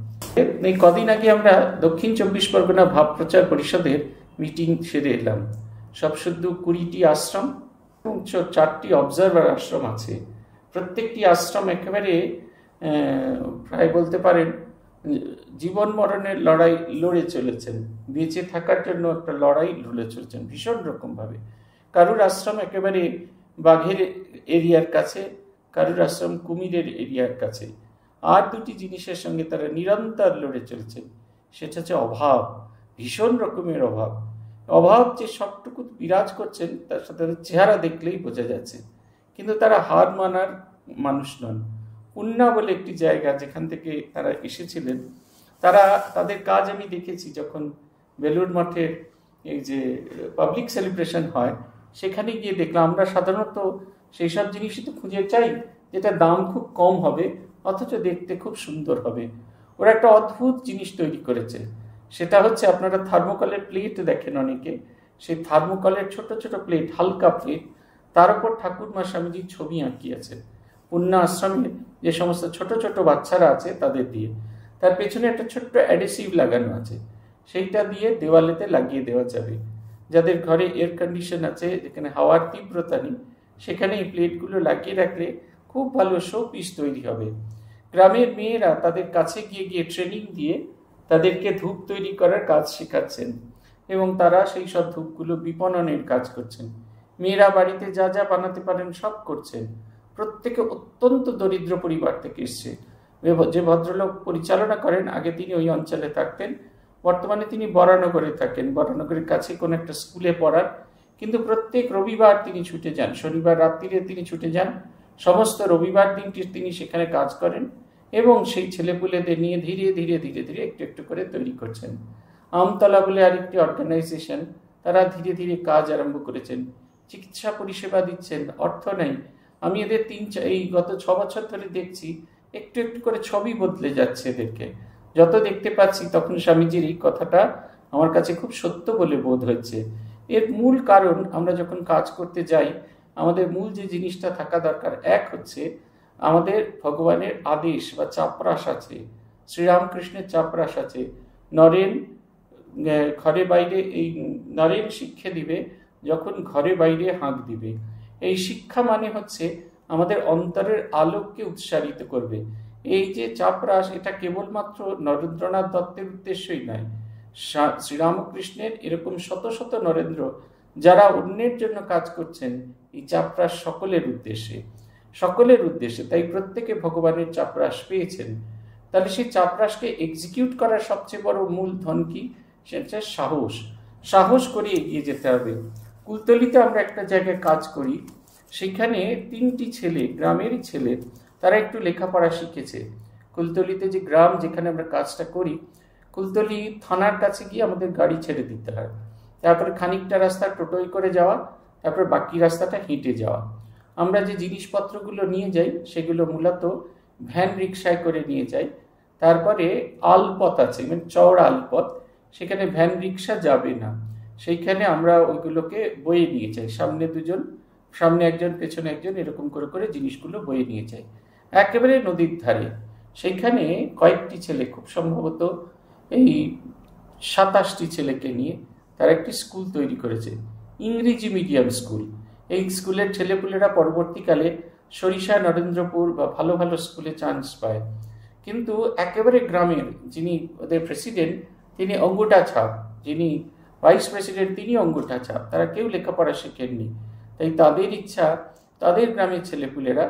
এই কদিন আগে আমরা দক্ষিণ চব্বিশ পরগনা ভাব প্রচার পরিষদের মিটিং সেরে এলাম সব শুদ্ধ কুড়িটি আশ্রম এবং চারটি অবজারভার আশ্রম আছে প্রত্যেকটি আশ্রম একেবারে প্রায় বলতে পারেন জীবন মরণের লড়াই লড়ে চলেছেন বেঁচে থাকার জন্য একটা লড়াই লড়ে চলেছেন ভীষণ রকমভাবে কারুর আশ্রম একেবারে বাঘের এরিয়ার কাছে কারুর আশ্রম কুমিরের এরিয়ার কাছে আর দুটি জিনিসের সঙ্গে তারা নিরন্তর লড়ে চলছেন সেটা হচ্ছে অভাব ভীষণ রকমের অভাব অভাব যে সবটুকু বিরাজ করছেন তার সাথে চেহারা দেখলেই বোঝা যাচ্ছে কিন্তু তারা হার মানার মানুষ নন উন্না বলে একটি জায়গা যেখান থেকে তারা এসেছিলেন তারা তাদের কাজ আমি দেখেছি যখন বেলুর মঠের এই যে পাবলিক সেলিব্রেশন হয় সেখানে গিয়ে দেখলাম আমরা সাধারণত সেই সব জিনিসই তো খুঁজে চাই যেটা দাম খুব কম হবে অথচ দেখতে খুব সুন্দর হবে ওরা একটা অদ্ভুত জিনিস তৈরি করেছে সেটা হচ্ছে আপনারা থার্মোকলের প্লেট দেখেন অনেকে সেই থার্মোকলের ছোট ছোট প্লেট হালকা প্লেট তার উপর ঠাকুর মা স্বামীজির ছবি আঁকিয়েছে পুণ্য আশ্রমের যে সমস্ত ছোট ছোট বাচ্চারা আছে তাদের দিয়ে তার পেছনে একটা ছোট্ট অ্যাডিসিভ লাগানো আছে সেইটা দিয়ে দেওয়ালেতে লাগিয়ে দেওয়া যাবে যাদের ঘরে এয়ার কন্ডিশন আছে যেখানে হাওয়ার তীব্রতা নেই সেখানে এই প্লেটগুলো লাগিয়ে রাখলে খুব ভালো শো পিস তৈরি হবে গ্রামের মেয়েরা তাদের কাছে গিয়ে গিয়ে ট্রেনিং দিয়ে তাদেরকে ধূপ তৈরি করার কাজ শেখাচ্ছেন এবং তারা সেই সব ধূপগুলো বিপণনের কাজ করছেন মেয়েরা বাড়িতে যা যা বানাতে পারেন সব করছেন প্রত্যেকে অত্যন্ত দরিদ্র পরিবার থেকে এসছে যে ভদ্রলোক পরিচালনা করেন আগে তিনি ওই অঞ্চলে থাকতেন বর্তমানে তিনি বরানগরে থাকেন বরানগরের কাছে কোনো একটা স্কুলে পড়ার কিন্তু প্রত্যেক রবিবার তিনি ছুটে যান শনিবার রাত্রিরে তিনি ছুটে যান সমস্ত রবিবার দিনটি তিনি সেখানে কাজ করেন এবং সেই ছেলেপুলেদের নিয়ে ধীরে ধীরে ধীরে ধীরে একটু একটু করে তৈরি করছেন আমতলা বলে আরেকটি অর্গানাইজেশন তারা ধীরে ধীরে কাজ আরম্ভ করেছেন চিকিৎসা পরিষেবা দিচ্ছেন অর্থ নেই আমি এদের তিন এই গত ছ বছর ধরে দেখছি একটু একটু করে ছবি বদলে যাচ্ছে এদেরকে যত দেখতে পাচ্ছি তখন স্বামীজির এই কথাটা আমার কাছে খুব সত্য বলে বোধ হচ্ছে এর মূল কারণ আমরা যখন কাজ করতে যাই আমাদের মূল যে জিনিসটা থাকা দরকার এক হচ্ছে আমাদের ভগবানের আদেশ বা চাপরাস আছে শ্রীরামকৃষ্ণের চাপরাস আছে নরেন ঘরে বাইরে এই নরেন শিক্ষা দিবে যখন ঘরে বাইরে হাঁক দিবে এই শিক্ষা মানে হচ্ছে আমাদের অন্তরের আলোককে উৎসাহিত করবে এই যে চাপরাস এটা কেবলমাত্র নরেন্দ্রনাথ দত্তের উদ্দেশ্যই নয় শ্রীরামকৃষ্ণের এরকম শত শত নরেন্দ্র যারা অন্যের জন্য কাজ করছেন এই চাপরাস সকলের উদ্দেশ্যে সকলের উদ্দেশ্যে তাই প্রত্যেকে ভগবানের চাপরাস পেয়েছেন তাহলে সেই চাপরাসকে এক্সিকিউট করার সবচেয়ে বড় মূল ধন কি সেটা সাহস সাহস করে এগিয়ে যেতে হবে কুলতলিতে আমরা একটা জায়গায় কাজ করি সেখানে তিনটি ছেলে গ্রামেরই ছেলে তারা একটু লেখাপড়া শিখেছে কুলতলিতে যে গ্রাম যেখানে আমরা কাজটা করি কুলতলি থানার কাছে গিয়ে আমাদের গাড়ি ছেড়ে দিতে হয় তারপরে খানিকটা রাস্তা টোটোই করে যাওয়া তারপরে বাকি রাস্তাটা হেঁটে যাওয়া আমরা যে জিনিসপত্রগুলো নিয়ে যাই সেগুলো মূলত ভ্যান রিক্সায় করে নিয়ে যাই তারপরে আলপথ আছে মানে চওড়া আলপথ সেখানে ভ্যান রিক্সা যাবে না সেইখানে আমরা ওইগুলোকে বয়ে নিয়ে যাই সামনে দুজন সামনে একজন পেছনে একজন এরকম করে করে জিনিসগুলো বয়ে নিয়ে যাই একেবারে নদীর ধারে সেইখানে কয়েকটি ছেলে খুব সম্ভবত এই সাতাশটি ছেলেকে নিয়ে তারা একটি স্কুল তৈরি করেছে ইংরেজি মিডিয়াম স্কুল এই স্কুলের ছেলেপুলেরা পরবর্তীকালে সরিষা নরেন্দ্রপুর বা ভালো ভালো স্কুলে চান্স পায় কিন্তু একেবারে গ্রামের যিনি ওদের প্রেসিডেন্ট তিনি অঙ্গুটা ছাপ যিনি ভাইস প্রেসিডেন্ট তিনি অঙ্গুর চাপ তারা কেউ লেখাপড়া শেখেননি তাই তাদের ইচ্ছা তাদের গ্রামের ছেলেপুলেরা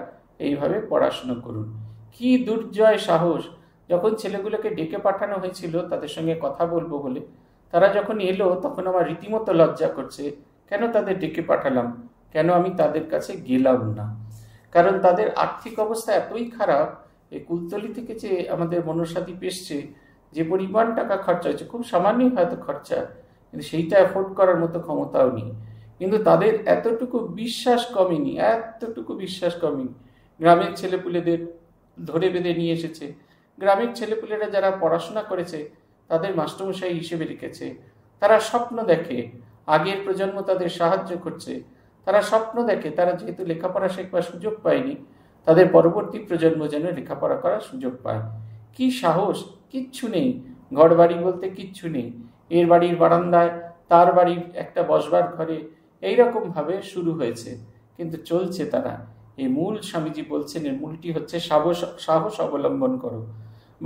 এইভাবে পড়াশুনো করুন কি দুর্জয় সাহস যখন ছেলেগুলোকে ডেকে পাঠানো হয়েছিল তাদের সঙ্গে কথা বলবো বলে তারা যখন এলো তখন আমার রীতিমতো লজ্জা করছে কেন তাদের ডেকে পাঠালাম কেন আমি তাদের কাছে গেলাম না কারণ তাদের আর্থিক অবস্থা এতই খারাপ এই কুলতলি থেকে যে আমাদের মনসাদী পেশছে যে পরিমাণ টাকা খরচা হয়েছে খুব সামান্যই হয়তো খরচা কিন্তু সেইটা অ্যাফোর্ড করার মতো ক্ষমতাও নেই কিন্তু তাদের এতটুকু বিশ্বাস কমেনি এতটুকু বিশ্বাস কমেনি গ্রামের ছেলেপুলেদের ধরে বেঁধে নিয়ে এসেছে গ্রামের ছেলেপুলেরা যারা পড়াশোনা করেছে তাদের মাস্টারমশাই হিসেবে রেখেছে তারা স্বপ্ন দেখে আগের প্রজন্ম তাদের সাহায্য করছে তারা স্বপ্ন দেখে তারা যেহেতু লেখাপড়া শেখবার সুযোগ পায়নি তাদের পরবর্তী প্রজন্ম যেন লেখাপড়া করার সুযোগ পায় কি সাহস কিচ্ছু নেই ঘর বাড়ি বলতে কিচ্ছু নেই এর বাড়ির বারান্দায় তার বাড়ির একটা বসবার ঘরে এইরকমভাবে শুরু হয়েছে কিন্তু চলছে তারা এই মূল স্বামীজি বলছেন এর মূলটি হচ্ছে সাহস সাহস অবলম্বন করো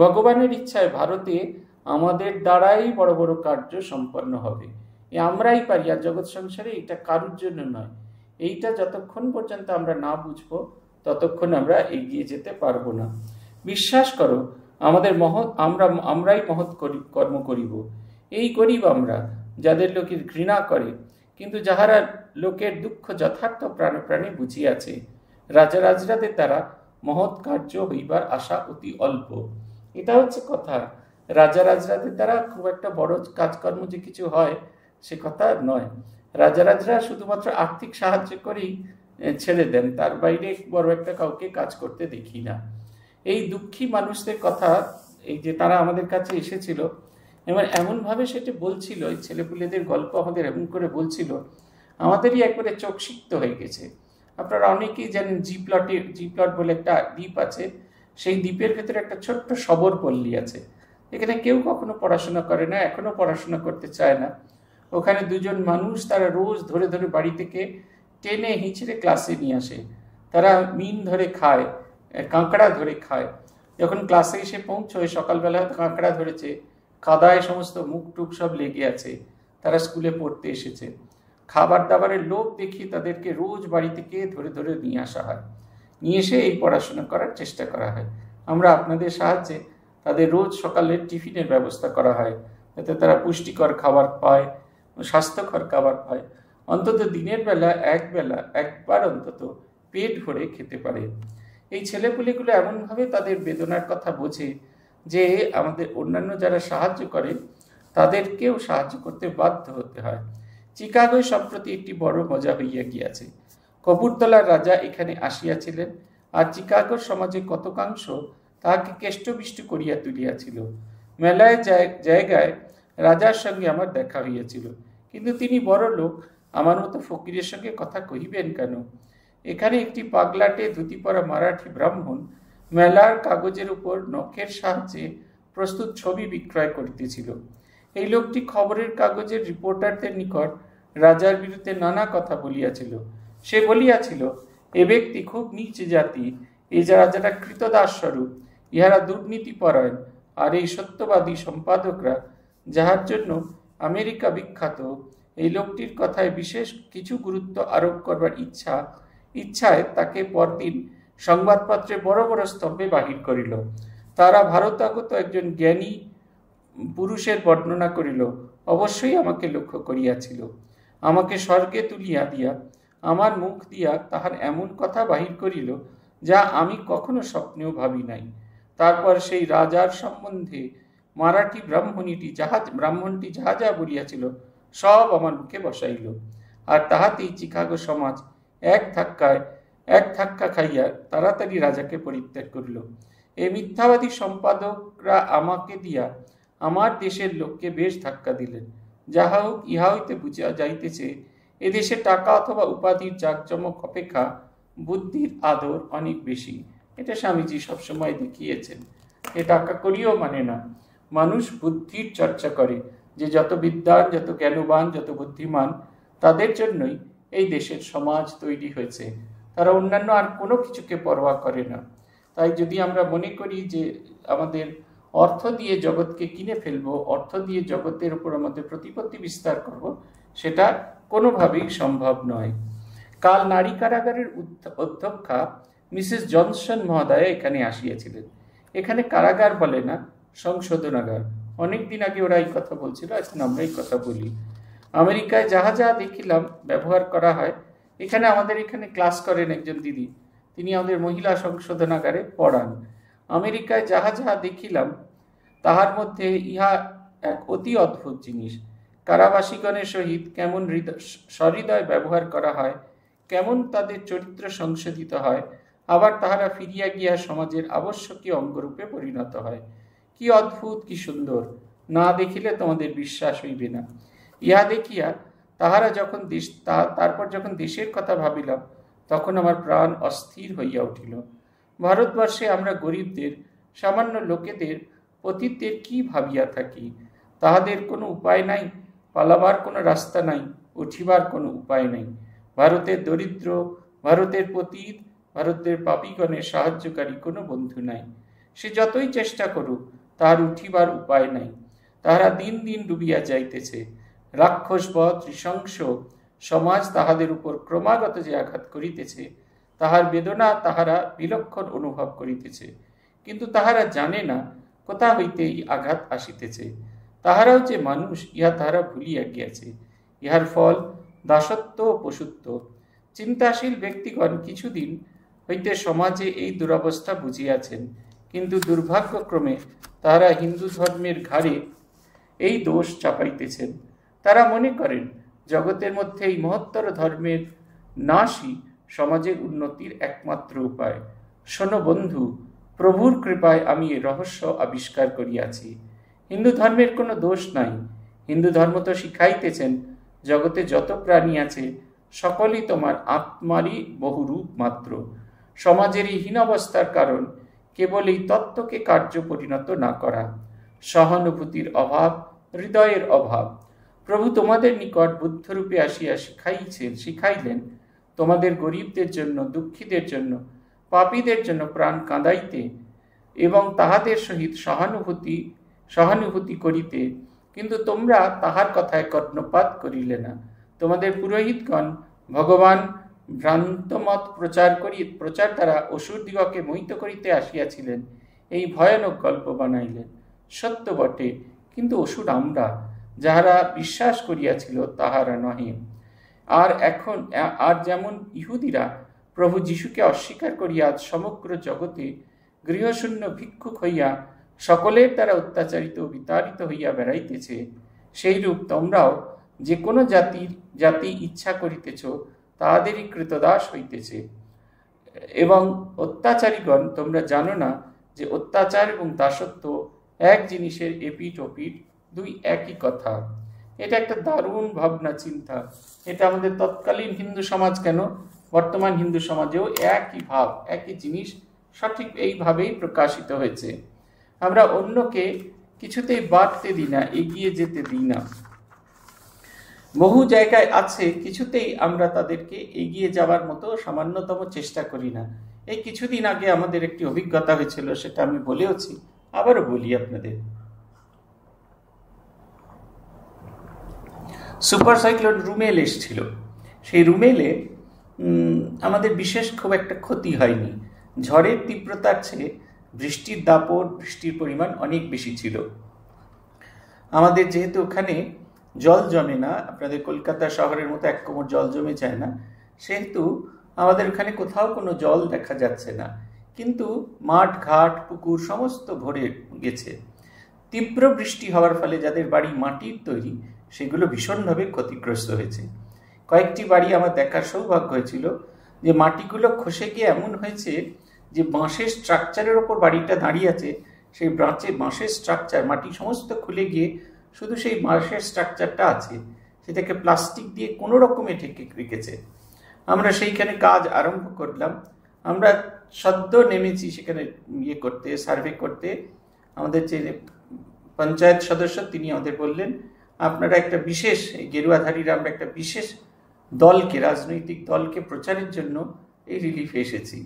ভগবানের ইচ্ছায় ভারতে আমাদের দ্বারাই বড় বড় কার্য সম্পন্ন হবে এ আমরাই পারি আর জগৎ সংসারে এটা কারুর জন্য নয় এইটা যতক্ষণ পর্যন্ত আমরা না বুঝবো ততক্ষণ আমরা এগিয়ে যেতে পারবো না বিশ্বাস করো আমাদের মহৎ আমরা আমরাই মহৎ কর্ম করিব এই গরিব আমরা যাদের লোকের ঘৃণা করে কিন্তু যাহারা লোকের দুঃখ যথার্থ প্রাণপ্রাণে বুঝিয়াছে রাজারাজরাদের দ্বারা মহৎ কার্য হইবার আশা অতি অল্প এটা হচ্ছে কথা রাজারাজরাদের দ্বারা খুব একটা বড় কাজকর্ম যে কিছু হয় সে কথা নয় রাজারাজরা শুধুমাত্র আর্থিক সাহায্য করেই ছেড়ে দেন তার বাইরে বড় একটা কাউকে কাজ করতে দেখি না এই দুঃখী মানুষদের কথা এই যে তারা আমাদের কাছে এসেছিল এবার এমনভাবে সেটি বলছিল ওই ছেলেপুলেদের গল্প আমাদের এমন করে বলছিল আমাদেরই একবারে চোখ সিক্ত হয়ে গেছে আপনারা অনেকেই জানেন জি প্লটের জি প্লট বলে একটা দ্বীপ আছে সেই দ্বীপের ভেতরে একটা ছোট্ট সবর পল্লী আছে এখানে কেউ কখনো পড়াশোনা করে না এখনও পড়াশোনা করতে চায় না ওখানে দুজন মানুষ তারা রোজ ধরে ধরে বাড়ি থেকে টেনে হিঁচড়ে ক্লাসে নিয়ে আসে তারা মিন ধরে খায় কাঁকড়া ধরে খায় যখন ক্লাসে এসে পৌঁছয় সকালবেলা কাঁকড়া ধরেছে কাদায় সমস্ত মুখ টুক সব লেগে আছে তারা স্কুলে পড়তে এসেছে খাবার দাবারের লোভ দেখিয়ে তাদেরকে রোজ বাড়ি থেকে ধরে ধরে নিয়ে আসা হয় নিয়ে এসে এই পড়াশোনা করার চেষ্টা করা হয় আমরা আপনাদের সাহায্যে তাদের রোজ সকালে টিফিনের ব্যবস্থা করা হয় যাতে তারা পুষ্টিকর খাবার পায় স্বাস্থ্যকর খাবার পায় অন্তত দিনের বেলা একবেলা একবার অন্তত পেট ভরে খেতে পারে এই ছেলেপুলিগুলো এমনভাবে তাদের বেদনার কথা বোঝে যে আমাদের অন্যান্য যারা সাহায্য করে তাদেরকেও সাহায্য করতে বাধ্য হতে হয় চিকাগোয় সম্প্রতি একটি বড় মজা হইয়া গিয়াছে কবুরতলার রাজা এখানে আসিয়াছিলেন আর চিকাগোর সমাজে কতকাংশ তাহাকে কেষ্টবিষ্ট করিয়া তুলিয়াছিল মেলায় জায়গায় রাজার সঙ্গে আমার দেখা হইয়াছিল কিন্তু তিনি বড় লোক আমার মতো ফকিরের সঙ্গে কথা কহিবেন কেন এখানে একটি পাগলাটে ধুতি পরা মারাঠি ব্রাহ্মণ মেলার কাগজের উপর নখের সাহায্যে প্রস্তুত ছবি বিক্রয় করতেছিল এই লোকটি খবরের কাগজের রিপোর্টারদের নিকট রাজার বিরুদ্ধে নানা কথা বলিয়াছিল সে বলিয়াছিল এ ব্যক্তি খুব নিচ জাতি এই যা রাজারা কৃতদাস স্বরূপ ইহারা দুর্নীতি পরায়ণ আর এই সত্যবাদী সম্পাদকরা যাহার জন্য আমেরিকা বিখ্যাত এই লোকটির কথায় বিশেষ কিছু গুরুত্ব আরোপ করবার ইচ্ছা ইচ্ছায় তাকে পরদিন সংবাদপত্রে বড় বড় স্তম্ভে বাহির করিল তারা ভারতাগত একজন জ্ঞানী পুরুষের বর্ণনা করিল অবশ্যই আমাকে লক্ষ্য করিয়াছিল আমাকে স্বর্গে তুলিয়া দিয়া আমার মুখ দিয়া তাহার এমন কথা বাহির করিল যা আমি কখনো স্বপ্নেও ভাবি নাই তারপর সেই রাজার সম্বন্ধে মারাঠি ব্রাহ্মণীটি যাহা ব্রাহ্মণটি যাহা যা বলিয়াছিল সব আমার মুখে বসাইল আর তাহাতেই চিকাগো সমাজ এক ধাক্কায় এক ধাক্কা খাইয়া তাড়াতাড়ি রাজাকে পরিত্যাগ করিল এ মিথ্যাবাদী সম্পাদকরা আমাকে দিয়া আমার দেশের লোককে বেশ ধাক্কা দিলেন যাহা হোক ইহা হইতে বুঝা যাইতেছে এদেশে টাকা অথবা উপাধির জাকজমক অপেক্ষা বুদ্ধির আদর অনেক বেশি এটা স্বামীজি সবসময় দেখিয়েছেন এ টাকা করিও মানে না মানুষ বুদ্ধির চর্চা করে যে যত বিদ্যান যত জ্ঞানবান যত বুদ্ধিমান তাদের জন্যই এই দেশের সমাজ তৈরি হয়েছে তারা অন্যান্য আর কোনো কিছুকে পরোয়া করে না তাই যদি আমরা মনে করি যে আমাদের অর্থ দিয়ে জগৎকে কিনে ফেলব অর্থ দিয়ে জগতের উপর আমাদের প্রতিপত্তি বিস্তার করব সেটা কোনোভাবেই সম্ভব নয় কাল নারী কারাগারের অধ্যক্ষা মিসেস জনসন মহোদয়া এখানে আসিয়াছিলেন এখানে কারাগার বলে না সংশোধনাগার অনেক দিন আগে ওরা এই কথা বলছিল এখন আমরা এই কথা বলি আমেরিকায় যাহা যাহা দেখিলাম ব্যবহার করা হয় এখানে আমাদের এখানে ক্লাস করেন একজন দিদি তিনি আমাদের মহিলা সংশোধনাগারে পড়ান আমেরিকায় যাহা যাহা দেখিলাম তাহার মধ্যে ইহা এক অতি অদ্ভুত জিনিস কারাবাসীগণের সহিত কেমন সহৃদয় ব্যবহার করা হয় কেমন তাদের চরিত্র সংশোধিত হয় আবার তাহারা ফিরিয়া গিয়া সমাজের আবশ্যকীয় অঙ্গরূপে পরিণত হয় কি অদ্ভুত কি সুন্দর না দেখিলে তোমাদের বিশ্বাস হইবে না ইহা দেখিয়া তাহারা যখন দিশ তারপর যখন দেশের কথা ভাবিলাম তখন আমার প্রাণ অস্থির হইয়া উঠিল ভারতবর্ষে আমরা গরিবদের সামান্য লোকেদের অতীতের কি ভাবিয়া থাকি তাহাদের কোনো উপায় নাই পালাবার কোনো রাস্তা নাই উঠিবার কোনো উপায় নাই ভারতের দরিদ্র ভারতের পতীত ভারতের পাপিগণের সাহায্যকারী কোনো বন্ধু নাই সে যতই চেষ্টা করুক তাহার উঠিবার উপায় নাই তাহারা দিন দিন ডুবিয়া যাইতেছে রাক্ষস বধ নৃশংস সমাজ তাহাদের উপর ক্রমাগত যে আঘাত করিতেছে তাহার বেদনা তাহারা বিলক্ষণ অনুভব করিতেছে কিন্তু তাহারা জানে না কোথা হইতে এই আঘাত আসিতেছে তাহারাও যে মানুষ ইহা তাহারা ভুলিয়া গিয়াছে ইহার ফল দাসত্ব ও পশুত্ব চিন্তাশীল ব্যক্তিগণ কিছুদিন হইতে সমাজে এই দুরবস্থা বুঝিয়াছেন কিন্তু দুর্ভাগ্যক্রমে তাহারা হিন্দু ধর্মের ঘাড়ে এই দোষ চাপাইতেছেন তারা মনে করেন জগতের মধ্যে এই মহত্তর ধর্মের নাশই সমাজের উন্নতির একমাত্র উপায় শোনো বন্ধু প্রভুর কৃপায় আমি এ রহস্য আবিষ্কার করিয়াছি হিন্দু ধর্মের কোনো দোষ নাই হিন্দু ধর্ম তো শিখাইতেছেন জগতে যত প্রাণী আছে সকলেই তোমার আত্মারই বহুরূপ মাত্র সমাজের এই হীনাবস্থার কারণ কেবল এই তত্ত্বকে কার্য পরিণত না করা সহানুভূতির অভাব হৃদয়ের অভাব প্রভু তোমাদের নিকট বুদ্ধরূপে আসিয়া শিখাইছেন শিখাইলেন তোমাদের গরিবদের জন্য দুঃখীদের জন্য পাপীদের জন্য প্রাণ কাঁদাইতে এবং তাহাদের সহিত সহানুভূতি সহানুভূতি করিতে কিন্তু তোমরা তাহার কথায় কর্ণপাত করিলে না তোমাদের পুরোহিতগণ ভগবান ভ্রান্তমত প্রচার করি প্রচার দ্বারা অসুরদিগকে মোহিত করিতে আসিয়াছিলেন এই ভয়ানক গল্প বানাইলেন সত্য বটে কিন্তু অসুর আমরা যাহারা বিশ্বাস করিয়াছিল তাহারা নহে আর এখন আর যেমন ইহুদিরা প্রভু যীশুকে অস্বীকার করিয়া সমগ্র জগতে গৃহশূন্য ভিক্ষুক হইয়া সকলের দ্বারা অত্যাচারিত ও বিতাড়িত হইয়া বেড়াইতেছে সেইরূপ তোমরাও যে কোনো জাতির জাতি ইচ্ছা করিতেছ তাহাদেরই কৃতদাস হইতেছে এবং অত্যাচারীগণ তোমরা জানো না যে অত্যাচার এবং দাসত্ব এক জিনিসের এপিট ওপিট দুই একই কথা এটা একটা দারুণ ভাবনা চিন্তা এটা আমাদের তৎকালীন হিন্দু সমাজ কেন বর্তমান হিন্দু সমাজেও একই ভাব একই জিনিস সঠিক এইভাবেই প্রকাশিত হয়েছে আমরা অন্যকে কিছুতেই বাড়তে দিই না এগিয়ে যেতে দিই না বহু জায়গায় আছে কিছুতেই আমরা তাদেরকে এগিয়ে যাওয়ার মতো সামান্যতম চেষ্টা করি না এই কিছুদিন আগে আমাদের একটি অভিজ্ঞতা হয়েছিল সেটা আমি বলেওছি আবারও বলি আপনাদের সুপার সাইক্লোন রুমেল এসছিল সেই রুমেলে আমাদের বিশেষ খুব একটা ক্ষতি হয়নি ঝড়ের তীব্রতার চেয়ে বৃষ্টির দাপট বৃষ্টির পরিমাণ অনেক বেশি ছিল আমাদের যেহেতু ওখানে জল জমে না আপনাদের কলকাতা শহরের মতো এক কোমর জল জমে যায় না সেহেতু আমাদের ওখানে কোথাও কোনো জল দেখা যাচ্ছে না কিন্তু মাঠ ঘাট পুকুর সমস্ত ভরে গেছে তীব্র বৃষ্টি হওয়ার ফলে যাদের বাড়ি মাটির তৈরি সেগুলো ভীষণভাবে ক্ষতিগ্রস্ত হয়েছে কয়েকটি বাড়ি আমার দেখার সৌভাগ্য হয়েছিল যে মাটিগুলো খসে গিয়ে এমন হয়েছে যে বাঁশের স্ট্রাকচারের ওপর বাড়িটা দাঁড়িয়ে আছে সেই ব্রাঁচে বাঁশের স্ট্রাকচার মাটি সমস্ত খুলে গিয়ে শুধু সেই বাঁশের স্ট্রাকচারটা আছে সেটাকে প্লাস্টিক দিয়ে কোনো রকমে ঠেকে রেখেছে আমরা সেইখানে কাজ আরম্ভ করলাম আমরা সদ্য নেমেছি সেখানে ইয়ে করতে সার্ভে করতে আমাদের যে পঞ্চায়েত সদস্য তিনি আমাদের বললেন আপনারা একটা বিশেষ এই গেরুয়াধারীরা আমরা একটা বিশেষ দলকে রাজনৈতিক দলকে প্রচারের জন্য এই রিলিফে এসেছি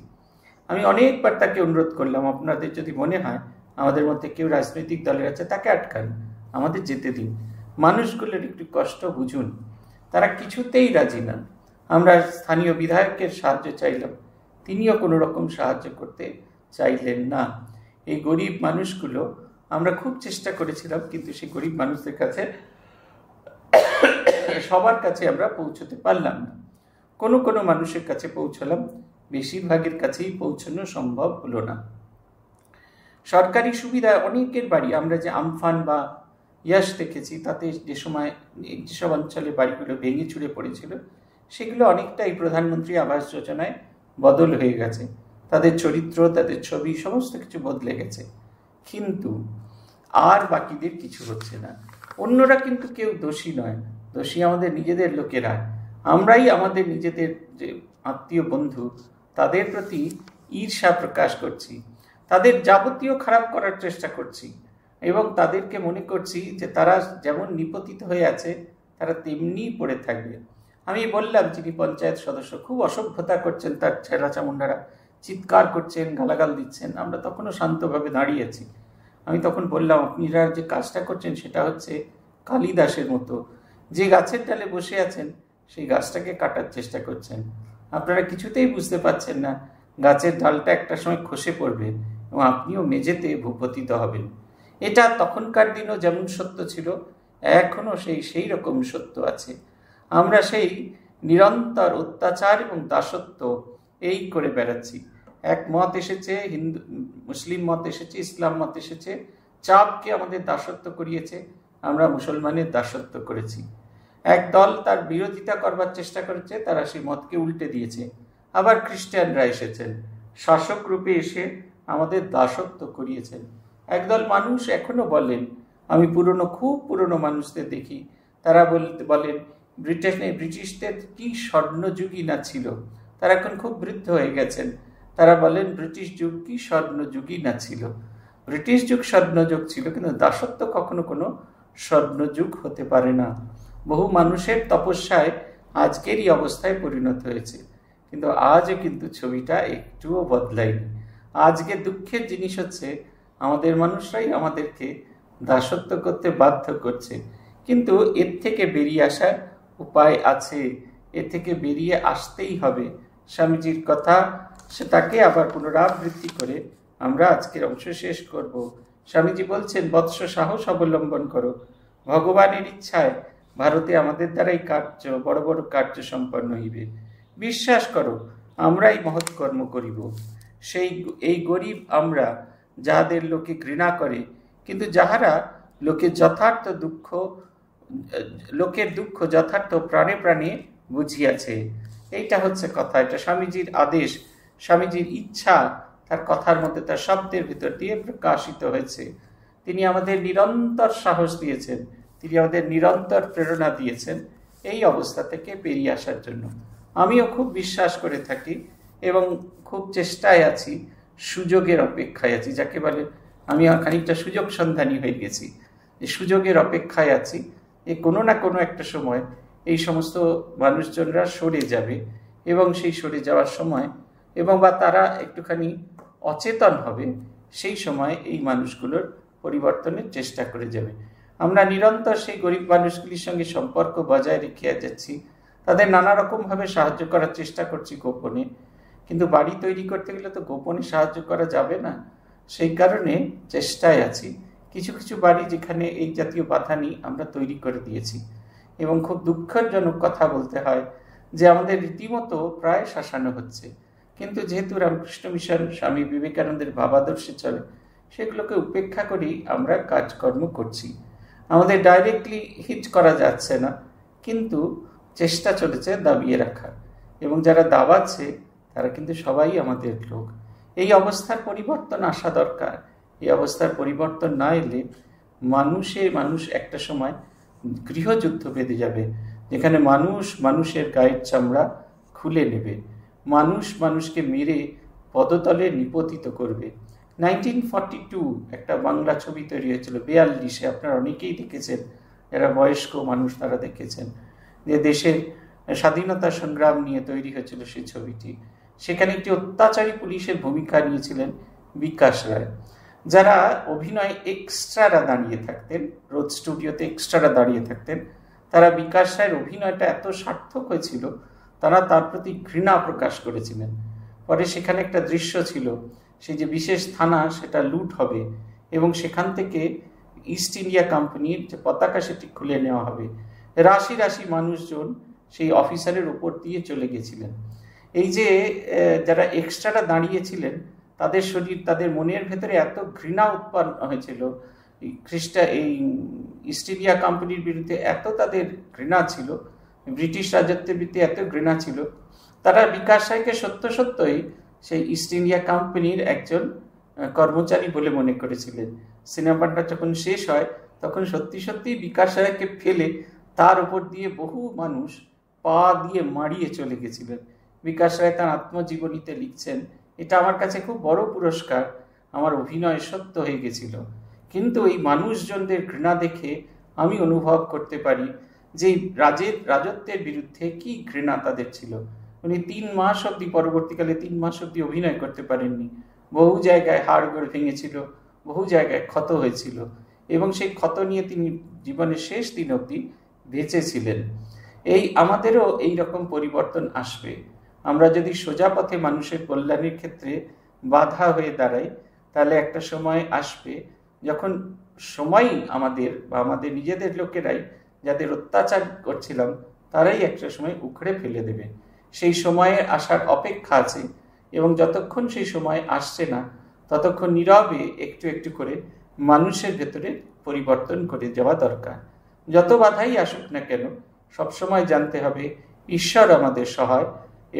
আমি অনেকবার তাকে অনুরোধ করলাম আপনাদের যদি মনে হয় আমাদের মধ্যে কেউ রাজনৈতিক দলের আছে তাকে আটকান আমাদের যেতে দিন মানুষগুলোর একটু কষ্ট বুঝুন তারা কিছুতেই রাজি না আমরা স্থানীয় বিধায়কের সাহায্য চাইলাম তিনিও কোনো রকম সাহায্য করতে চাইলেন না এই গরিব মানুষগুলো আমরা খুব চেষ্টা করেছিলাম কিন্তু সেই গরিব মানুষদের কাছে সবার কাছে আমরা পৌঁছতে পারলাম না কোনো কোনো মানুষের কাছে পৌঁছলাম বেশিরভাগের কাছেই পৌঁছানো সম্ভব হলো না সরকারি সুবিধা অনেকের বাড়ি আমরা যে আমফান বা ইয়াস দেখেছি তাতে যে সময় যেসব অঞ্চলে বাড়িগুলো ভেঙে চুড়ে পড়েছিল সেগুলো অনেকটাই প্রধানমন্ত্রী আবাস যোজনায় বদল হয়ে গেছে তাদের চরিত্র তাদের ছবি সমস্ত কিছু বদলে গেছে কিন্তু আর বাকিদের কিছু হচ্ছে না অন্যরা কিন্তু কেউ দোষী নয় দোষী আমাদের নিজেদের লোকেরা আমরাই আমাদের নিজেদের যে আত্মীয় বন্ধু তাদের প্রতি ঈর্ষা প্রকাশ করছি তাদের যাবতীয় খারাপ করার চেষ্টা করছি এবং তাদেরকে মনে করছি যে তারা যেমন নিপতিত হয়ে আছে তারা তেমনিই পড়ে থাকবে আমি বললাম যিনি পঞ্চায়েত সদস্য খুব অসভ্যতা করছেন তার ছেলা চামুন্ডারা চিৎকার করছেন গালাগাল দিচ্ছেন আমরা তখনও শান্তভাবে দাঁড়িয়েছি আমি তখন বললাম আপনারা যে কাজটা করছেন সেটা হচ্ছে কালিদাসের মতো যে গাছের ডালে বসে আছেন সেই গাছটাকে কাটার চেষ্টা করছেন আপনারা কিছুতেই বুঝতে পারছেন না গাছের ডালটা একটা সময় খসে পড়বে এবং আপনিও মেঝেতে ভূপতিত হবেন এটা তখনকার দিনও যেমন সত্য ছিল এখনও সেই সেই রকম সত্য আছে আমরা সেই নিরন্তর অত্যাচার এবং দাসত্ব এই করে বেড়াচ্ছি এক মত এসেছে হিন্দু মুসলিম মত এসেছে ইসলাম মত এসেছে চাপকে আমাদের দাসত্ব করিয়েছে আমরা মুসলমানের দাসত্ব করেছি এক দল তার বিরোধিতা করবার চেষ্টা করেছে তারা সেই মতকে উল্টে দিয়েছে আবার খ্রিস্টানরা এসেছেন শাসক রূপে এসে আমাদের দাসত্ব করিয়েছেন একদল মানুষ এখনও বলেন আমি পুরনো খুব পুরনো মানুষদের দেখি তারা বলতে বলেন ব্রিটেনে ব্রিটিশদের কি স্বর্ণযুগী না ছিল তারা এখন খুব বৃদ্ধ হয়ে গেছেন তারা বলেন ব্রিটিশ যুগ কি স্বর্ণযুগী না ছিল ব্রিটিশ যুগ স্বর্ণযুগ ছিল কিন্তু দাসত্ব কখনো কোনো স্বর্ণযুগ হতে পারে না বহু মানুষের তপস্যায় আজকের এই অবস্থায় পরিণত হয়েছে কিন্তু আজও কিন্তু ছবিটা একটুও বদলায়নি আজকে দুঃখের জিনিস হচ্ছে আমাদের মানুষরাই আমাদেরকে দাসত্ব করতে বাধ্য করছে কিন্তু এর থেকে বেরিয়ে আসার উপায় আছে এ থেকে বেরিয়ে আসতেই হবে স্বামীজির কথা সে তাকে আবার পুনরাবৃত্তি করে আমরা আজকের অংশ শেষ করব স্বামীজি বলছেন বৎস সাহস অবলম্বন করো ভগবানের ইচ্ছায় ভারতে আমাদের দ্বারাই কার্য বড় বড় কার্য সম্পন্ন হইবে বিশ্বাস করো আমরাই মহৎ কর্ম করিব সেই এই গরিব আমরা যাহাদের লোকে ঘৃণা করে কিন্তু যাহারা লোকে যথার্থ দুঃখ লোকের দুঃখ যথার্থ প্রাণে প্রাণে বুঝিয়াছে এইটা হচ্ছে কথা এটা স্বামীজির আদেশ স্বামীজির ইচ্ছা তার কথার মধ্যে তার শব্দের ভিতর দিয়ে প্রকাশিত হয়েছে তিনি আমাদের নিরন্তর সাহস দিয়েছেন তিনি আমাদের নিরন্তর প্রেরণা দিয়েছেন এই অবস্থা থেকে বেরিয়ে আসার জন্য আমিও খুব বিশ্বাস করে থাকি এবং খুব চেষ্টায় আছি সুযোগের অপেক্ষায় আছি যাকে বলে আমি খানিকটা সুযোগ সন্ধানী হয়ে গেছি সুযোগের অপেক্ষায় আছি যে কোনো না কোনো একটা সময় এই সমস্ত মানুষজনরা সরে যাবে এবং সেই সরে যাওয়ার সময় এবং বা তারা একটুখানি অচেতন হবে সেই সময় এই মানুষগুলোর পরিবর্তনের চেষ্টা করে যাবে আমরা নিরন্তর সেই গরিব মানুষগুলির সঙ্গে সম্পর্ক বজায় রেখিয়া যাচ্ছি তাদের নানা ভাবে সাহায্য করার চেষ্টা করছি গোপনে কিন্তু বাড়ি তৈরি করতে গেলে তো গোপনে সাহায্য করা যাবে না সেই কারণে চেষ্টায় আছি কিছু কিছু বাড়ি যেখানে এই জাতীয় বাধা নিয়ে আমরা তৈরি করে দিয়েছি এবং খুব দুঃখজনক কথা বলতে হয় যে আমাদের রীতিমতো প্রায় শাসানো হচ্ছে কিন্তু যেহেতু রামকৃষ্ণ মিশন স্বামী বিবেকানন্দের ভাবাদর্শে চলে সেগুলোকে উপেক্ষা করেই আমরা কাজকর্ম করছি আমাদের ডাইরেক্টলি হিট করা যাচ্ছে না কিন্তু চেষ্টা চলেছে দাবিয়ে রাখা এবং যারা দাবাচ্ছে তারা কিন্তু সবাই আমাদের লোক এই অবস্থার পরিবর্তন আসা দরকার এই অবস্থার পরিবর্তন না এলে মানুষে মানুষ একটা সময় গৃহযুদ্ধ বেঁধে যাবে যেখানে মানুষ মানুষের গায়ের চামড়া খুলে নেবে মানুষ মানুষকে মেরে পদতলে নিপতিত করবে 1942 টু একটা বাংলা ছবি তৈরি হয়েছিল বিয়াল্লিশে আপনারা অনেকেই দেখেছেন যারা বয়স্ক মানুষ তারা দেখেছেন যে দেশের স্বাধীনতা সংগ্রাম নিয়ে তৈরি হয়েছিল সেই ছবিটি সেখানে একটি অত্যাচারী পুলিশের ভূমিকা নিয়েছিলেন বিকাশ রায় যারা অভিনয় এক্সট্রারা দাঁড়িয়ে থাকতেন রোজ স্টুডিওতে এক্সট্রারা দাঁড়িয়ে থাকতেন তারা বিকাশ রায়ের অভিনয়টা এত সার্থক হয়েছিল তারা তার প্রতি ঘৃণা প্রকাশ করেছিলেন পরে সেখানে একটা দৃশ্য ছিল সেই যে বিশেষ থানা সেটা লুট হবে এবং সেখান থেকে ইস্ট ইন্ডিয়া কোম্পানির যে পতাকা সেটি খুলে নেওয়া হবে রাশি রাশি মানুষজন সেই অফিসারের উপর দিয়ে চলে গেছিলেন এই যে যারা এক্সট্রাটা দাঁড়িয়েছিলেন তাদের শরীর তাদের মনের ভেতরে এত ঘৃণা উৎপন্ন হয়েছিল খ্রিস্টা এই ইস্ট ইন্ডিয়া কোম্পানির বিরুদ্ধে এত তাদের ঘৃণা ছিল ব্রিটিশ রাজত্বের বিরুদ্ধে এত ঘৃণা ছিল তারা বিকাশ সাইকে সত্য সত্যই সেই ইস্ট ইন্ডিয়া কোম্পানির একজন কর্মচারী বলে মনে করেছিলেন সিনেমাটা যখন শেষ হয় তখন সত্যি সত্যি বিকাশ রায়কে ফেলে তার উপর দিয়ে বহু মানুষ পা দিয়ে মাড়িয়ে চলে গেছিলেন বিকাশ রায় তার আত্মজীবনীতে লিখছেন এটা আমার কাছে খুব বড় পুরস্কার আমার অভিনয় সত্য হয়ে গেছিল কিন্তু এই মানুষজনদের ঘৃণা দেখে আমি অনুভব করতে পারি যে রাজের রাজত্বের বিরুদ্ধে কি ঘৃণা তাদের ছিল উনি তিন মাস অব্দি পরবর্তীকালে তিন মাস অব্দি অভিনয় করতে পারেননি বহু জায়গায় হাড়গোড় ভেঙেছিল বহু জায়গায় ক্ষত হয়েছিল এবং সেই ক্ষত নিয়ে তিনি জীবনের শেষ দিন অবধি বেঁচেছিলেন এই আমাদেরও এই রকম পরিবর্তন আসবে আমরা যদি সোজা পথে মানুষের কল্যাণের ক্ষেত্রে বাধা হয়ে দাঁড়াই তাহলে একটা সময় আসবে যখন সময় আমাদের বা আমাদের নিজেদের লোকেরাই যাদের অত্যাচার করছিলাম তারাই একটা সময় উখড়ে ফেলে দেবে সেই সময়ে আসার অপেক্ষা আছে এবং যতক্ষণ সেই সময় আসছে না ততক্ষণ নীরবে একটু একটু করে মানুষের ভেতরে পরিবর্তন করে যাওয়া দরকার যত বাধাই আসুক না কেন সবসময় জানতে হবে ঈশ্বর আমাদের সহায়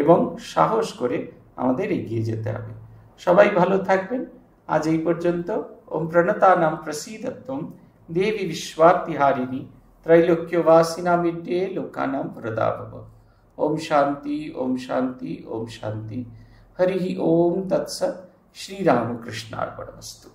এবং সাহস করে আমাদের এগিয়ে যেতে হবে সবাই ভালো থাকবেন আজ এই পর্যন্ত ওম প্রণতা নাম প্রসিদত্তম দেবী বিশ্বার্তিহারিণী ত্রৈলোক্যবাসিনা মিড্ডে লোকানাম প্রদাভব ओम शांति ओम शांति ओम शांति हरि ओम तत्सत श्री रामकृष्णार्पण